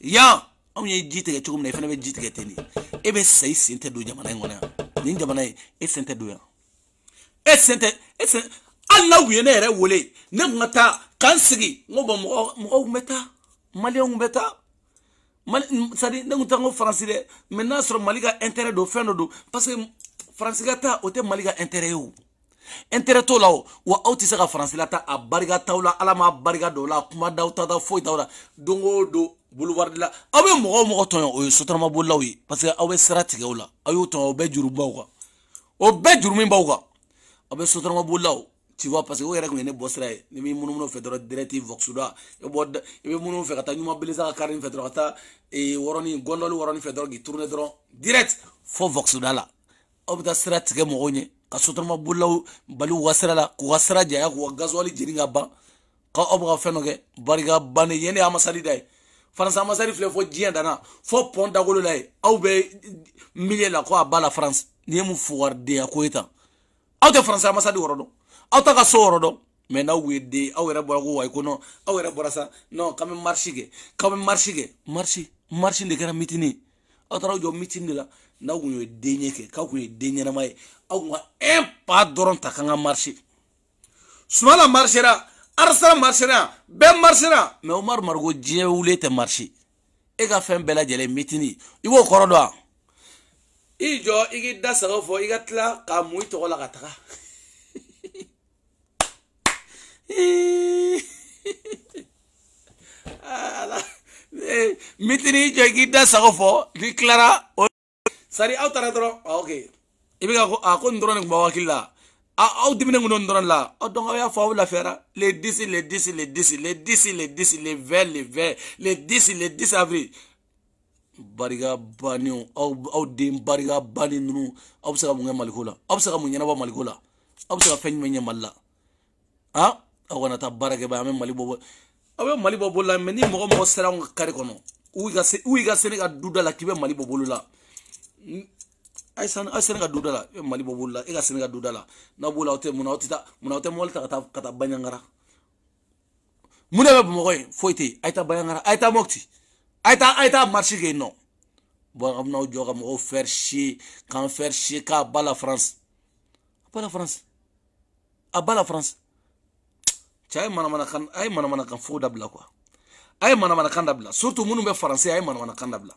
yan anw ye ji tigɛ cogo min na i fana bɛ ji tigɛ ten de e bɛ sa i sen tɛ don jamana in kɔnɔ yan nin jamana in e sen tɛ don yan e sen tɛ e sen hali n'aw ye ne yɛrɛ wele ne tun ka taa k'an sigi n ko bɔn mɔgɔ mɔgɔw tun bɛ taa maliyɛnw tun bɛ taa mali sadi ne tun tɛ n ko faransi dɛ mɛ n'a sɔrɔ mali ka intérêt don fɛn dɔ don parce que faransi ka taa o tɛ mali ka intérêt ye o. intérêt t'o la o wa aw tɛ se ka faransi lata a barika t'aw la ala m'a barika don o la a kuma d'aw ta ta foyi t'aw la don o don boulevard la aw bɛ mɔgɔ o mɔgɔ tɔɲɔ o ye sotarama bolilaw ye parce que aw bɛ sira tigɛ o la aw y'o tɔɲɔ o bɛɛ juru b'aw kan o bɛɛ juru min b'aw kan aw bɛ sotarama bolilaw tu vois parce que o yɛrɛ tun ye ne bɔ sira ye ni bɛ munumunu fɛ dɔrɔn direct vox do i bɔ i bɛ munumunu fɛ ka taa ɲuman belesa ka kari fɛ dɔrɔn ka taa wɔrɔnin gɔndɔli wɔrɔnin fɛ dɔrɔn k'i tourner dɔrɔn direct fo vox do la aw bɛ taa sira tigɛ mɔgɔw ɲɛ ka sotarama bolilaw bali u ka sira la k'u ka sira janya k'u ka gazuwali jeni ka ban ka aw bɛ ka fɛn dɔ kɛ barika bannen yen de y'a masali da ye faransi amasari filɛ fɔ diɲɛ danna fɔ pɔn dagolo la ye aw bɛ miliye la ko a ba la faransi ni ye mun fugaridenya ko ye tan aw tɛ faransi amasadi yɔrɔ dɔn aw ta ka so yɔrɔ dɔn mɛ n'aw ye den aw yɛrɛ bɔra ko wayi ko nɔn aw yɛrɛ bɔra sa nɔn k'an bɛ marisi kɛ k'aw bɛ marisi kɛ marisi marisi de kɛra mitini ye aw taara aw jɔ mitini de la n'aw kun ye den ɲɛ kɛ k'aw kun ye den ɲɛnama ye aw kun ka un pa dɔrɔn ta k'an ka marise sumala marisera arisara marisera bɛɛ marisera mɛ umaru marigo diɲɛ wuli tɛ marise e ka fɛn bɛɛ lajɛlen mitini i b'o kɔrɔ dɔn wa i jɔ i k'i da sagaw fɔ i ka tila k'a mun i tɔgɔ la ka taga eh, mitini i jɔ i k'i da sagaw fɔ n'i tilara sari aw taara dɔrɔn ah, ok i bɛ ka a ko nin dɔrɔn la oh, y'a le 10 le 10 le 10 le 10 le 10 le 20 le 20 le 10 le 10 avril barika bannen aw aw den barika bannen ninnu aw bɛ se ka mun kɛ maliko la aw bɛ se ka la aw sera ka dudala e mali bɔ bolo e ka sɛnɛ ka dudala n'a bula ote muna ote ta muna ote mo ta ka taa banyangara e e, e taa ba mun de bɛ bamakɔ Aita Aita tɛ yen a ye taa baɲangara a ye taa mɔputi a ye taa a ye taa marisi kɛ yen nɔ a bɛna'aw jɔ ka mɔgɔw k'an a si k'a ba France, faransi mana ba la a ba la faransi cɛ a ye manamanakan a ye manamanakan fo a ye manamanakan mana kan surtout minnu bɛ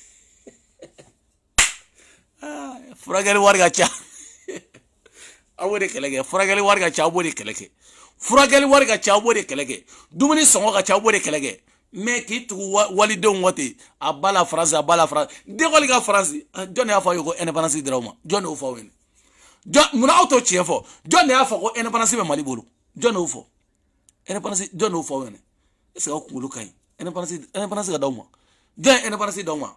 furakɛli wari ka ca aw b'o de kɛlɛ kɛ furakɛli wari ka ca aw b'o de kɛlɛ kɛ furakɛli wari ka ca aw b'o de kɛlɛ kɛ dumuni sɔngɔ ka ca aw b'o de kɛlɛ kɛ mɛ k'i tugu walidenw kɔ ten a ba la faransi a ba la faransi dekɔli ka faransi ah, jɔn de y'a fɔ aw ye ko independance dira aw ma jɔn de y'o fɔ aw ye jɔn munna aw t'o tiɲɛ fɔ jɔn de y'a fɔ ko independance bɛ mali bolo jɔn de y'o fɔ independance jɔn de y'o fɔ aw ye est ce que aw kunkolo ka ɲi independance independance ka d'aw ma jɔn ye independance d'aw ma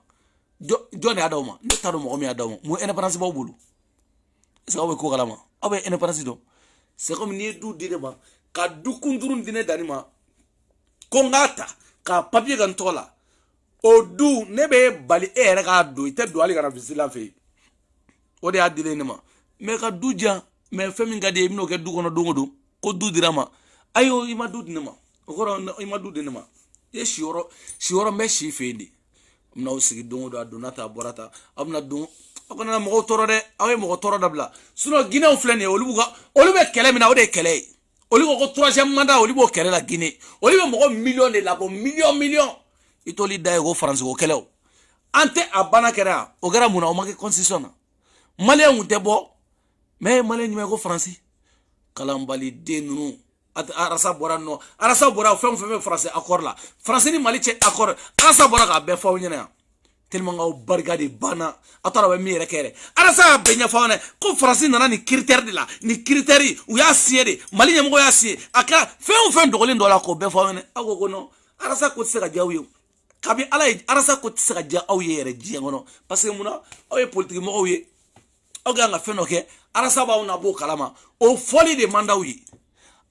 jɔn de y'a d'aw ma ne t'a dɔn mɔgɔ min y'a d'aw ma mun indépendance b'aw bolo est ce que aw bɛ ko kalama aw bɛ indépendance dɔn c'est comme n'i ye du di ne ma ka du kun duuru di ne danni ma ko n k'a ta k'a papier kɛ n tɔgɔ la o du ne bɛ bali e yɛrɛ k'a don i tɛ don hali ka na visite la fɛ yen o de y'a dili ne ma mɛ ka du diya mɛ fɛn min ka di i ye i bɛn'o kɛ du kɔnɔ don o don ko du dira ma ayi o i ma du di ne ma o kɔrɔ i ma du di ne ma i ye siyɔrɔ siyɔrɔ n bɛ si fɛ yen de. a bɛna'aw sigi don o don a donna ta a bɔra ta aw bɛna don aw kana na mɔgɔw tɔɔrɔ dɛ aw ye mɔgɔ tɔɔrɔ dabila sinɔn ginɛw filɛ nin ye olu b'u ka olu bɛ kɛlɛ min na o de ye kɛlɛ ye olu ko ko troisième mandat olu b'o kɛlɛ la guinée olu bɛ mɔgɔ miliyɔn de labɔ miliyɔn miliyɔn i t'oli da ye ko faransi ko kɛlɛ o an tɛ a banna kɛra yan o kɛra mun na o ma kɛ constitution na maliyɛn tun tɛ bɔ mɛ maliyɛn jumɛn ko faransi kalanbaliden ninnu arasa bɔra nɔ arasa bɔra fɛn o fɛn bɛ faransi accord la faransi ni mali cɛ accord arasa bɔra k'a bɛɛ fɔ aw ɲɛna yan tellement aw barika de banna aw t'a dɔn bɛ min yɛrɛ kɛ yɛrɛ arasa y'a bɛɛ ɲɛfɔ aw ɲɛna ko faransi nana nin critère de la nin critère u y'a signé de mali ɲɛmɔgɔ y'a signé a kɛra fɛn o fɛn dɔgɔlen dɔ la k'o bɛɛ fɔ aw ɲɛna aw ko ko non arasa ko tɛ se ka diya aw ye kabi ala ye arasa ko tɛ se ka diya aw ye yɛrɛ diɲɛ kɔnɔ parce que munna aw ah, ye politique mɔgɔw ye aw ka kan ka fɛn dɔ kɛ arasa b'aw na b'o kalama o fɔli de man d'aw ye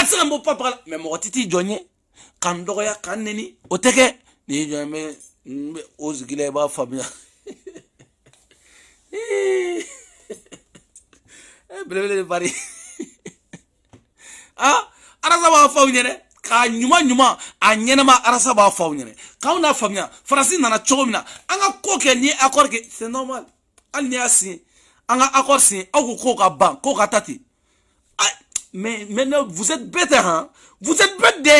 a tɛ se ka n bɔ papa la mɛ mɔgɔ ti t'i jɔ n ye ka n dɔgɔya ka n nɛni o tɛ kɛ ni y'i jɔ n bɛ n bɛ o sigi la i b'a faamuya belebele de bari ah arasa b'a fɔ aw ɲɛ dɛ k'a ɲuman ɲuman a ɲɛnɛma arasa b'a fɔ aw ɲɛnɛ k'anw n'a faamuya farasi nana cogo min na an ka ko kɛ ni accord kɛ c'est normal hali ni y'a sin an ka accord sin aw ko k'o ka ban k'o ka ta ten mais maintenant vous êtes bête hein vous êtes bête de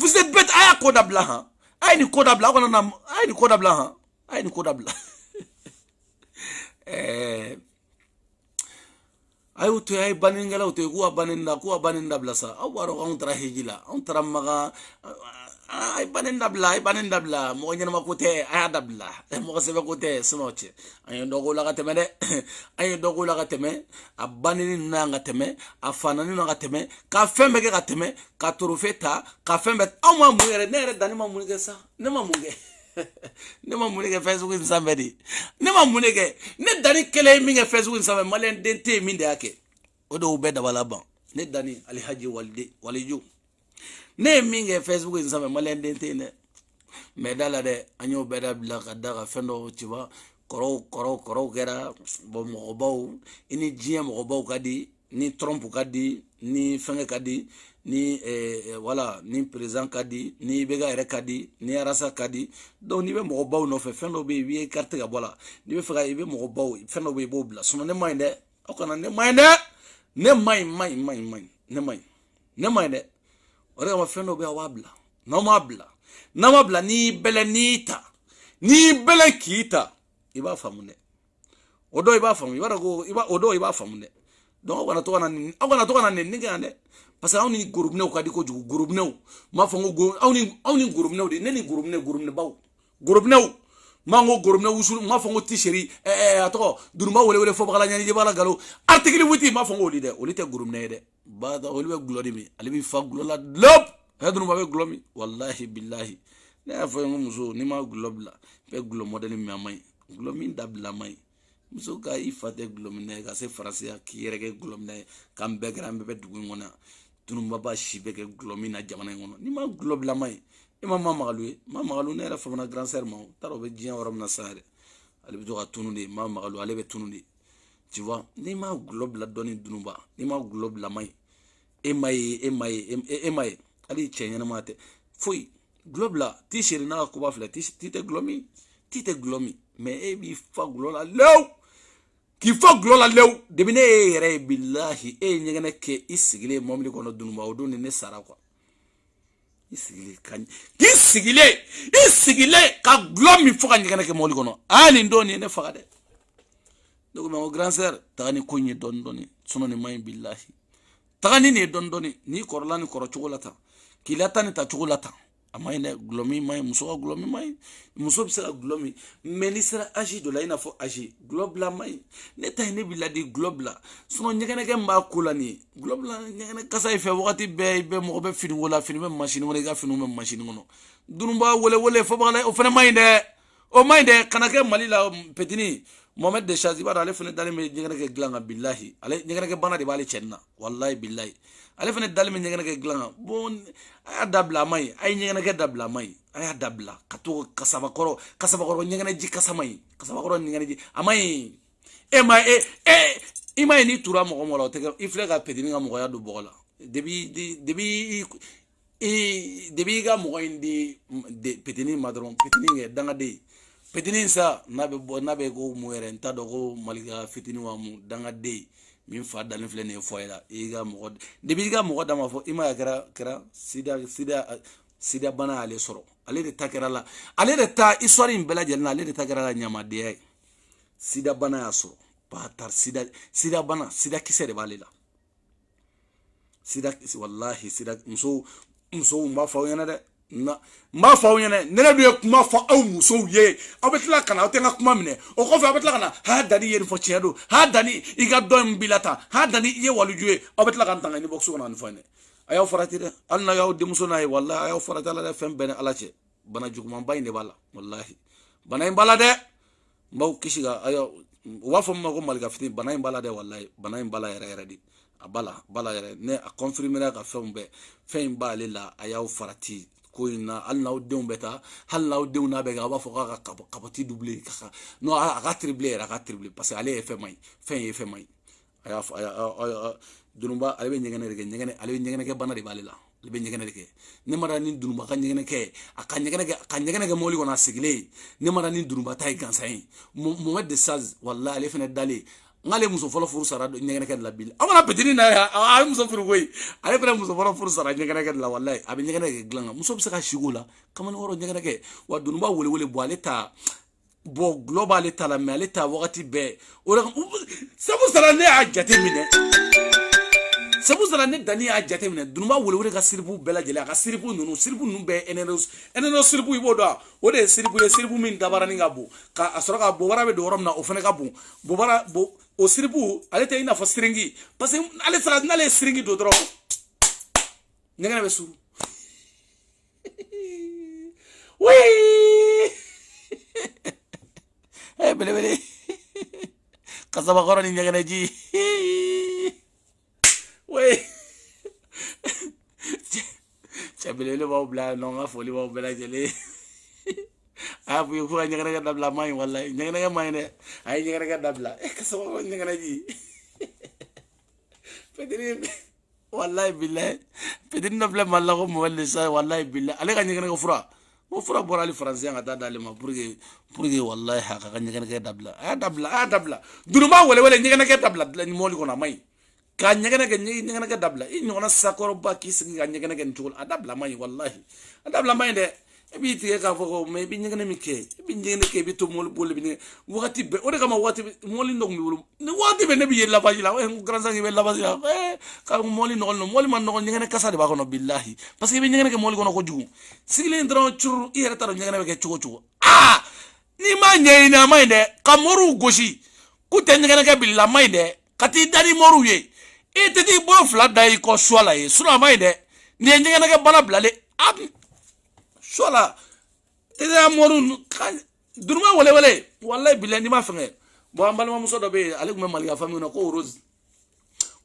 vous êtes bête Aïe quoi dabla hein, aya ni quoi dabla ko na aya ni quoi dabla hein, aya ni quoi dabla eh ayo to ay banengala to quoi baninda on tra hejila on tra maga Ah, a bannen ah, dabila eh, ah, a bannen dabila mɔgɔ ɲɛnama ko tɛ a y'a dabila mɔgɔ sɛbɛ ko tɛ sumaw cɛ an ye dɔ k'o la ka tɛmɛ dɛ an ye dɔ k'o la ka tɛmɛ a banneni ninnu na ka tɛmɛ a fanani na ka tɛmɛ ka fɛn bɛɛ kɛ ka tɛmɛ ka torofe ta ka fɛn bɛɛ anw ma mun yɛrɛ ne yɛrɛ danni ma mun kɛ sa ne ma mun kɛ ne ma mun kɛ fɛn sugu in sanfɛ de ne ma mun kɛ ne danni kelen ye min kɛ fɛn sugu in sanfɛ maliyɛn den tɛ yen min de y'a kɛ o de y'o bɛɛ dabala ban ne danni alihaji walide walijo. ne ye min kɛ facebook in sanfɛ maliyɛn den tɛ yen dɛ mɛ da la dɛ an y'o bɛɛ dabila ka da ka fɛn dɔ ciba kɔrɔw kɔrɔw kɔrɔw kɛra bɔn mɔgɔbaw i ni diɲɛ mɔgɔbaw ka di ni trɔmpu ka di ni fɛngɛ ka di ni eh, wala eh, ni président ka di ni i bɛ ka yɛrɛ ka di ni arasa ka di donc n'i bɛ mɔgɔbaw nɔfɛ fɛn dɔ bɛ yen i b'i carte ka bɔ a la n'i bɛ fɛ ka i bɛ mɔgɔbaw fɛn dɔ bɛ yen i b'o bila sinon ne man ɲi dɛ aw kana ne man ɲi dɛ ne man ɲi man ɲi man ɲi man ɲi ne man ɲi ne man ɲi dɛ wale mafɛn dɔ bɛ aw b'a bila n'aw m'a bila n'aw m'a bila n'i bɛlɛ n'i ta n'i bɛlɛ k'i ta i b'a faamu dɛ o dɔw i b'a faamu i b'a dɔn ko i b'a o dɔw i b'a faamu dɛ donc aw kana to ka na nin aw kana to ka na nin kɛ yan dɛ parce que aw ni gorobinɛw ka di kojugu gorobinɛw n b'a fɔ n ko go aw ni aw ni gorobinɛw de ne ni gorobinɛ gorobinɛbaw gorobinɛw n b'a ko gorobinɛ wusu n b'a fɔ n ko tiseri ɛɛ a tɔgɔ dunuba wele wele fɔbagala ɲɛnajɛ b'a la galo artikili witi, n b'a fɔ n k'oli dɛ olu tɛ gorobinɛ ye dɛ bada olu bɛ gulɔ de min ale b'i fa gulɔ la lop hɛdunu ba bɛ gulɔ min walahi bilahi ne y'a fɔ n ko muso n'i ma gulɔ bila bɛ gulɔ mɔdɛli min a man ɲi gulɔ min dabila man ɲi muso ka i fa tɛ gulɔ minɛ ka se faransi ya k'i yɛrɛ kɛ gulɔ minɛ k'an bɛɛ kɛra an bɛɛ bɛ dugu in kɔnɔ yan dununba b'a si bɛɛ kɛ gulɔ min na jamana in kɔnɔ n'i ma gulɔ bila man ɲi e ma mamagalu ye mamagalu ne yɛrɛ famana grand ma o t'a dɔn o bɛ diɲɛ yɔrɔ min na sisan yɛrɛ ale bɛ to ka tunu de mamagalu ale bɛ tunu de tu vois n'i ma gulɔ bila dɔɔni dununba n'i ma gulɔ bila man ɲi ema ye ema ye e, ema ye hali cɛ ɲɛnama tɛ foyi gulɔ bila t'i seri n'a ka koba filɛ t'i tɛ gulɔ min t'i tɛ gulɔ min mɛ e b'i fa gulɔ la lewu k'i fa gulɔ la lewu depi ne y'e yɛrɛ ye bilahi e ye ɲɛgɛnɛ e kɛ i sigilen mɔbili kɔnɔ dunuba o don ne sara kuwa i sigilen ka k'i sigilen i sigilen ka gulɔ min fo ka ɲɛgɛnɛ kɛ mɔbili kɔnɔ aa nin don nin ye ne faga dɛ ne ko mɛ n ko grand sœur taga ni ko in ye dɔɔni dɔɔni sinɔn nin man ɲi bilahi taga ni nin ye dɔɔni dɔɔni n'i kɔrɔla nin kɔrɔ cogo la tan k'i lata nin ta cogo la tan a ma ɲi dɛ gulɔmi ma ɲi muso ka gulɔmi ma ɲi muso bɛ se ka gulɔmi mɛ n'i sera azi dɔ la i n'a fɔ azi gulɔ bila ma ɲi ne ta ye ne b'i ladi gulɔ bila sinɔn ɲɛgɛnɛkɛ min b'a ko la nin ye gulɔ bila ɲɛgɛnɛ kasa in fɛ wagati bɛɛ i bɛ mɔgɔ bɛ finiko la fini bɛ masini kɔnɔ i ka finiw bɛ masini kɔnɔ dununba wele wele fɔbaga la o fana ma ɲi dɛ o ma ɲi dɛ kana kɛ mali la petini mohamed de chaz i b'a dɔn ale fana dalen bɛ ɲɛgɛnɛkɛ dilan kan bilahi ale ɲɛgɛnɛkɛ bana de b'ale cɛni na walahi bilahi ale fana dalen bɛ ɲɛgɛnɛkɛ dilan kan bon a y'a dabila a ma ɲi a ye ɲɛgɛnɛkɛ dabila a ma ɲi a y'a dabila ka to kasabakɔrɔ kasabakɔrɔ ɲɛgɛnɛji kasa ma ɲi kasabakɔrɔ ɲɛgɛnɛji a ma ɲi e ma e e i ma ɲi n'i turu mɔgɔ mɔgɔ la o tɛ kɛ i filɛ ka pɛtini ka mɔgɔya don bɔgɔ la debi debi i debi i ka mɔgɔ in di petini ma dɔrɔn petini kɛ dangaden fitinin sa n'a be n'a bɛ ko mun yɛrɛ n t'a dɔn ko malika ka fitinin wa mun dangaden min fa dalen filɛ nin ye fɔ e ga i ka mɔgɔ depi i d'a ma fɔ i ya kɛra kɛra sida sida sida bana y'ale sɔrɔ ale de ta kɛra la ale de ta histoire in bɛɛ lajɛlen na ale de ta kɛra la ɲamadenya ye sida bana y'a sɔrɔ tar sida sida bana sida kisɛ de b'ale la sida walahi sida muso muso n b'a fɔ aw ɲɛna dɛ n b'a fɔ aw ɲɛnɛ ne yɛrɛ dun ye kuma fɔ aw musow ye aw bɛ tila ka na aw tɛ n ka kuma minɛ o kɔfɛ aw bɛ tila ka na ha dani ye nin fɔ tiɲɛ don ha dani i ka dɔ in b'i la tan ha dani i ye waliju ye aw bɛ tila ka n tanga ni bɔ so kɔnɔ ani fɛn dɛ a y'aw farati dɛ hali n'a y'aw denmuso n'a ye walahi a y'aw farati ala dɛ fɛn bɛɛ ni ala cɛ bana jugumanba in de b'a la walahi bana in b'a la dɛ n b'aw kisi ka a y'aw u b'a fɔ min ma ko malikafitini bana in b'a la dɛ walahi bana in b'a la yɛrɛ yɛrɛ de a b'a la b'a la yɛrɛ ne a confirmera ka fɛnw bɛɛ fɛn in b'ale la a y'aw farati ko in na hali n'aw denw bɛ taa hali n'aw denw n'a bɛ kɛ a b'a fɔ k'a ka kapoti duble ka ka non a ka triple yɛrɛ a ka triple parce que ale ye fɛn ma ye fɛn ye fɛn ma ye a y'a fɔ a y'a dununba ale bɛ ɲɛgɛnɛ de kɛ ɲɛgɛnɛ ale bɛ ɲɛgɛnɛkɛ bana de b'ale la ale bɛ ɲɛgɛnɛ de kɛ ne ma da ni dununba ka ɲɛgɛnɛ kɛ a ka ɲɛgɛnɛ kɛ a ka ɲɛgɛnɛ kɛ mɔbili kɔnɔ a sigilen ne ma da ni dununba ta ye gansan ye mɔmɛ de saz walayi ale fɛnɛ dalen ngale muso fɔlɔ furu sara ɲɛgɛnɛkɛ de la bi an mana petini na ye a ye muso furu koyi ale fana muso fɔlɔ furu sara ɲɛgɛnɛkɛ de la walayi a bɛ ɲɛgɛnɛ kɛ dilan kan muso bɛ se ka sigi o la kamalen kɔrɔ ɲɛgɛnɛkɛ wa doni b'a welewele bɔ ale ta bɔn gulɔ b'ale ta la mɛ ale ta wagati bɛɛ o de sabu sara ne y'a jate minɛ sabuzala ne dani y'a jate minɛ dunuba welewele ka siripu bɛɛ lajɛlen a ka siripu nunu siripu nunu bɛɛ ɛnɛnɛs ɛnɛnɛs siripu i b'o dɔn a o de ye siripu ye siripu min dabarani ka bon ka a sɔrɔ ka bɔbara bɛ don yɔrɔ min na o fana ka bon bɔbara bo o siripu ale tɛ i n'a fɔ siringi parce que ale sara n'ale ye siringi don dɔrɔn ɲɛgɛnɛ bɛ suru wii ɛ eh, belebele kasabakɔrɔ ni ɲɛgɛnɛji hii. Oui. Cebele le bo bla no foli bo bla jele. Ah bu yoku ay ngana ngana bla may wallahi ngana ngana may ne ay ngana ngana bla. E ko so ko ngana ji. Pedri wallahi billahi. Pedri no bla malla ko mo walle sa Ale ga ngana ko fura. Mo fura bo rali français nga da dalé ma pour que pour que wallahi ha ga ngana ngana Ah dabla ah dabla. Duruma wala wala ngana ngana dabla. Ni mo li ko na may kanyagana ganye ngana ga dabla in ona sakoro ba ki sigi kanyagana gan tul adabla may ya, wallahi adabla may ya, de ebi bi tiye ya, ka fo ko me bi ngana mi ke e bi ngana ke to mol bol be ore kama wati mol ndok mi wulum ne wati be ne bi yella fajila o en grand sangi be la fajila e ka mol ndok no man ndok ngana ka sa de ba ko no billahi parce que bi ngana ke mol ko no ko jugu sigi dron chur i hera taro ngana be ke chugo chugo ah ni ma nyeyina may de kamoru goshi ku tenyana ke billahi may de kati dari moru ye i tɛ t'i bolo fila da i kɔ suwa la ye sinɔn a ma ɲi dɛ nin ye ɲɛgɛnɛkɛ bana bilalen a bi suwa la i tɛ amadu ka dunuma welewele walayi bilɛ n'i ma fɛngɛ bɔn an balimamuso dɔ bɛ yen ale tun bɛ malika fami na ko rose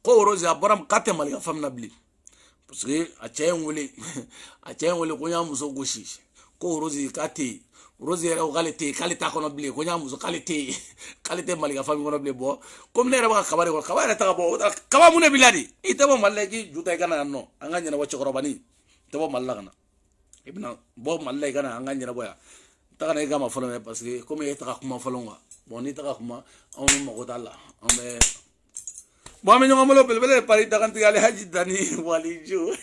ko rose a bɔra k'a tɛ malika fami na bilen parce que a cɛ ye n wele a cɛ ye n wele ko n y'a muso gosi ko rose k'a tɛ yen. rose yɛrɛ ko k'ale tɛ yen k'ale t'a kɔnɔ bilen ko n y'a muso k'ale tɛ yen k'ale tɛ mali ka fami kɔnɔ bilen bɔn komi ne yɛrɛ bɛ ka kaba de kɔnɔ kaba yɛrɛ ta ka bɔ kaba mun de b'i la de i tɛ bɔ mali la k'i ju ta i ka na yan nɔ an ka ɲɛnabɔ cɛkɔrɔbanin i tɛ bɔ mali la ka na i bɛna bɔ mali la i ka na an ka ɲɛnabɔ yan taga na i kama fɔlɔ mɛ parce que komi e taga kuma fɔlɔ kuwa bɔn n'i taga kuma anw ni mago t'a la anw bɛ bɔn an bɛ ɲɔgɔn bolo belebele pari dagantigi alihaji dani walijo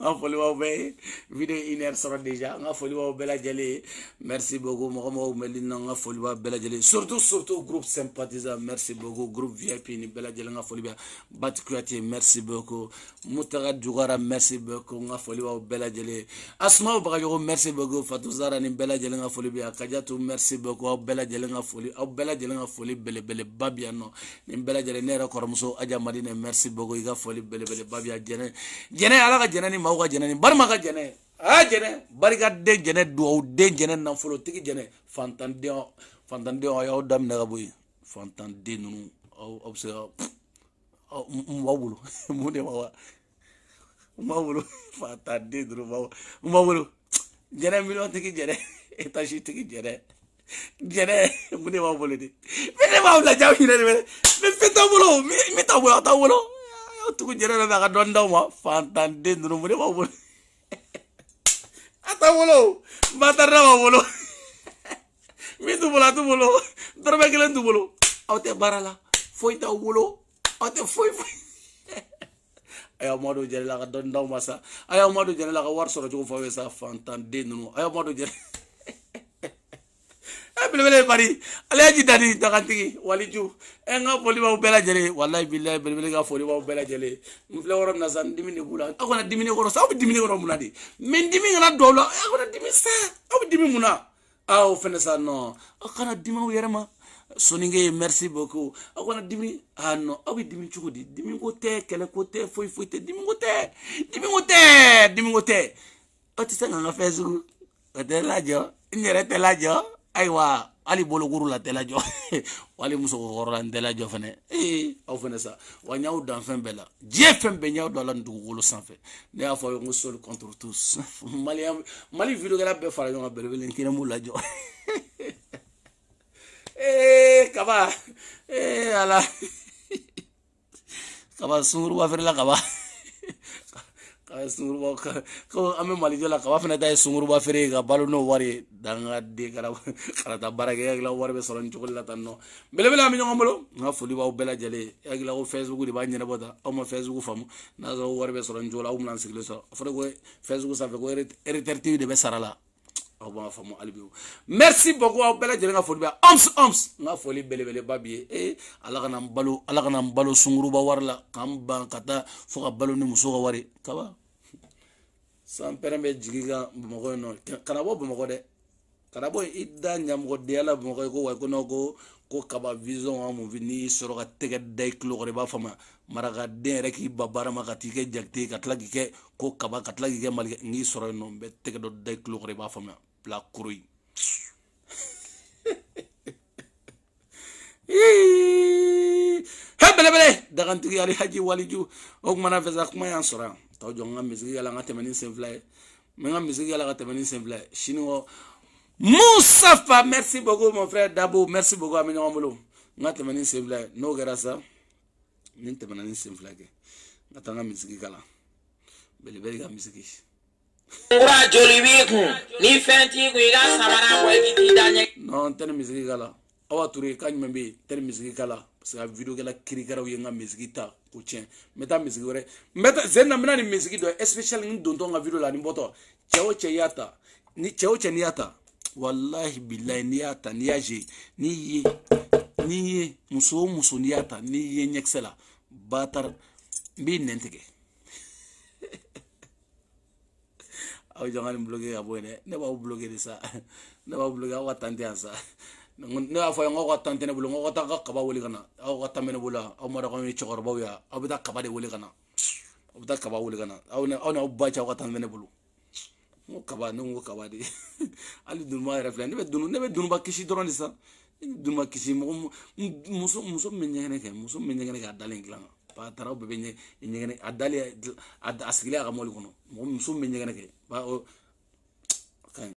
n ka foli b'aw bɛɛ ye video une heure sɔrɔ déjà n ka foli b'aw bɛɛ lajɛlen ye merci beaucoup mɔgɔ mɔgɔ bɛ li na n ka foli b'a bɛɛ lajɛlen surtout surtout groupe sympathisant merci beaucoup groupe vip ni bɛɛ lajɛlen n ka foli bɛ bati kuyate merci beaucoup mutaga dugara merci beaucoup n ka foli b'aw bɛɛ lajɛlen ye asumaw bagajogo merci beaucoup fatou zara ni bɛɛ lajɛlen ka foli bɛ yan kadiatu merci beaucoup aw bɛɛ lajɛlen ka foli aw bɛɛ lajɛlen ka foli belebeleba bi yan nɔ nin bɛɛ lajɛlen ne yɛrɛ kɔrɔmuso aja madine merci beaucoup i ka foli belebeleba bi yan jɛnɛ jɛnɛ ala ka jɛnɛ ni faamaw ka jɛnɛ ni barima ka jɛnɛ a jɛnɛ barikaden jɛnɛ dugawuden jɛnɛ nafolotigi jɛnɛ fantanden fantanden aw y'aw daminɛ ka bɔ yen fantanden ninnu aw aw bɛ se ka n b'aw wolo mun de ma wa n b'aw wolo fantanden ninnu n b'aw n b'aw wolo jɛnɛ miliyɔntigi jɛnɛ etasitigi jɛnɛ jɛnɛ mun de b'aw bolo de ne b'aw lajɛ aw hinɛ de bɛ ne n bɛ t'aw bolo n t'aw bolo aw t'aw bolo. o tugu jɛnɛ na ka dɔn d'aw ma fantanden ninnu mun ne b'a wolo a ta wolo matarida ma wolo min t'u bolo a t'u bolo dɔrɔmɛ kelen t'u bolo aw tɛ baara la foyi t'aw wolo aw tɛ foyi foyi a y'aw madon jɛnɛ la ka dɔn d'aw ma sa a y'aw madon jɛnɛ la ka wari sɔrɔ cogo fɔ aw ye sa fantanden ninnu a y'aw madon jɛnɛ belebele eh, bari ale ya jidani dagantigi waliju eh, n ka foli b'aw bɛɛ lajɛlen walayi bilayi belebele ka foli b'aw bɛɛ lajɛlen n filɛ yɔrɔ min na eh, sa n dimi de b'u la aw kana dimi ne kɔrɔ sa aw bɛ dimi ne kɔrɔ mun na de mɛ n dimi kana dɔw la aw kana dimi sa aw bɛ dimi mun na aa o fɛnɛ sa nɔ aw kana dimi aw yɛrɛ ma soninke merci beaucoup aw kana dimi a nɔ aw bɛ dimi cogo di dimi ko tɛ kɛlɛ ko tɛ foyi foyi tɛ dimi ko tɛ dimi ko tɛ dimi ko tɛ aw tɛ se ka n ka fɛn sugu o tɛ lajɔ n yɛrɛ tɛ lajɔ ayiwa hali bolokuru la tɛ lajɔ wali musokɔrɔ la n tɛ lajɔ fɛnɛ ee aw fɛnɛ sa wa n y'aw dan fɛn bɛɛ la diɲɛ fɛn bɛɛ n y'aw don a la nin dugukolo sanfɛ ne y'a fɔ aw ye n ko soli contre tous maliyɛn mali vidiyokɛla bɛɛ fara ɲɔgɔn kan belebele n kelen b'u lajɔ ee kaba ee ala kaba sunkuruba feerela kaba ka sunkuruba ka ko an bɛ malijɔ la kaba fana ta ye sunkuruba feere ye ka balo n'o wari ye dangaden kana karata baarakɛ e hakilila wari bɛ sɔrɔ nin cogo de la tan nɔ belebele an bɛ ɲɔgɔn bolo n ka foli b'aw bɛɛ lajɛlen ye e hakilila ko facebook de b'a ɲɛnabɔ tan aw ma facebook faamu n'a sɔrɔ wari bɛ sɔrɔ nin cogo la aw bɛna n sigilen sɔrɔ a fɔra ko facebook sanfɛ ko eretɛritiw de bɛ sara la aw b'a faamu hali bi merci beaucoup aw bɛɛ lajɛlen ka foli bɛ oms oms n ka foli belebeleba bi ye ee eh, ala kana n balo ala kana n balo sunkuruba wari la k'an ban ka taa fo ka balo ni muso ka wari kaba san pɛrɛn bɛ jigin ka bamakɔ yen nɔ kana bɔ bamakɔ dɛ kana bɔ i da ɲɛmɔgɔdenya la bamakɔ ye ko wa ko nɔn ko ko kaba vizɔn ka mun n'i y'i sɔrɔ ka tɛgɛ da i tulo kɔrɔ i b'a faamu marakaden yɛrɛ k'i ba baara ma ka t'i kɛ jakite ka tila k'i kɛ ko kaba ka tila k'i kɛ malikɛ n'i sɔrɔ yen nɔ n bɛ tɛgɛ dɔ da i tulo kɔrɔ i b'a faamuya la kuruy bele dagan dagantigi ali haji waliju o oh, mana fɛsa kuma y'an sɔrɔ yan jo jɔ n ala misiri yala sen fila ye n bɛ n ka misiri sen fila ye sini kɔ merci beaucoup mon frère dabo merci beaucoup an bɛ ɲɔgɔn bolo n sen fila n'o kɛra sa ni sen fila kɛ n ka taa n bele misiri kalan belebele ngura joli b'i kun ni fɛn t'i kun i ka samara bɔ i bɛ t'i da ɲɛ. non n tɛ nin misiri k'a la awa ture ka jumɛn bɛ yen n tɛ nin misiri k'a la parce que a video kɛla kirikaraw ye n ka misiri ta k'o tiɲɛ n bɛ taa misiri wɛrɛ n bɛ taa zen na n bɛna nin misiri dɔ especially n dontɔ n ka video la ani bɔtɔ cɛ o cɛ i y'a ta ni cɛ o cɛ n'i y'a ta walahi bilayi n'i y'a ta n'i y'a ze n'i ye n'i ye muso o muso n'i y'a ta n'i ye ɲɛkisɛ la batar n b'i nɛn tigɛ. aw jɔ n ka nin bloqué ka bɔ yen dɛ ne b'aw bloqué de sa ne b'aw bloqué aw ka tan tɛ yan sa ne y'a fɔ aw ye n k'aw ka tan tɛ ne bolo n k'aw ka taa kaba wele ka na aw ka tan bɛ ne bolo yan aw ma dɔn k'anw ye cɛkɔrɔbaw ye aw bɛ taa kaba de wele ka na aw bɛ taa kaba wele ka na aw ni aw ba cɛ aw ka tan bɛ ne bolo n ko kaba ne ko kaba de hali dunuba yɛrɛ filɛ ne bɛ dunu ne bɛ dunuba kisi dɔrɔn de sa ne bɛ dunuba kisi mɔgɔ muso muso min bɛ ɲɛgɛn kɛ muso min bɛ ɲɛgɛn kɛ a dalen dilan kan taraw bɛɛ bɛ ɲɛgɛn a dalen a sigilen a ka mɔbili kɔnɔ mɔgɔ muso min bɛ ɲɛgɛn kɛ ba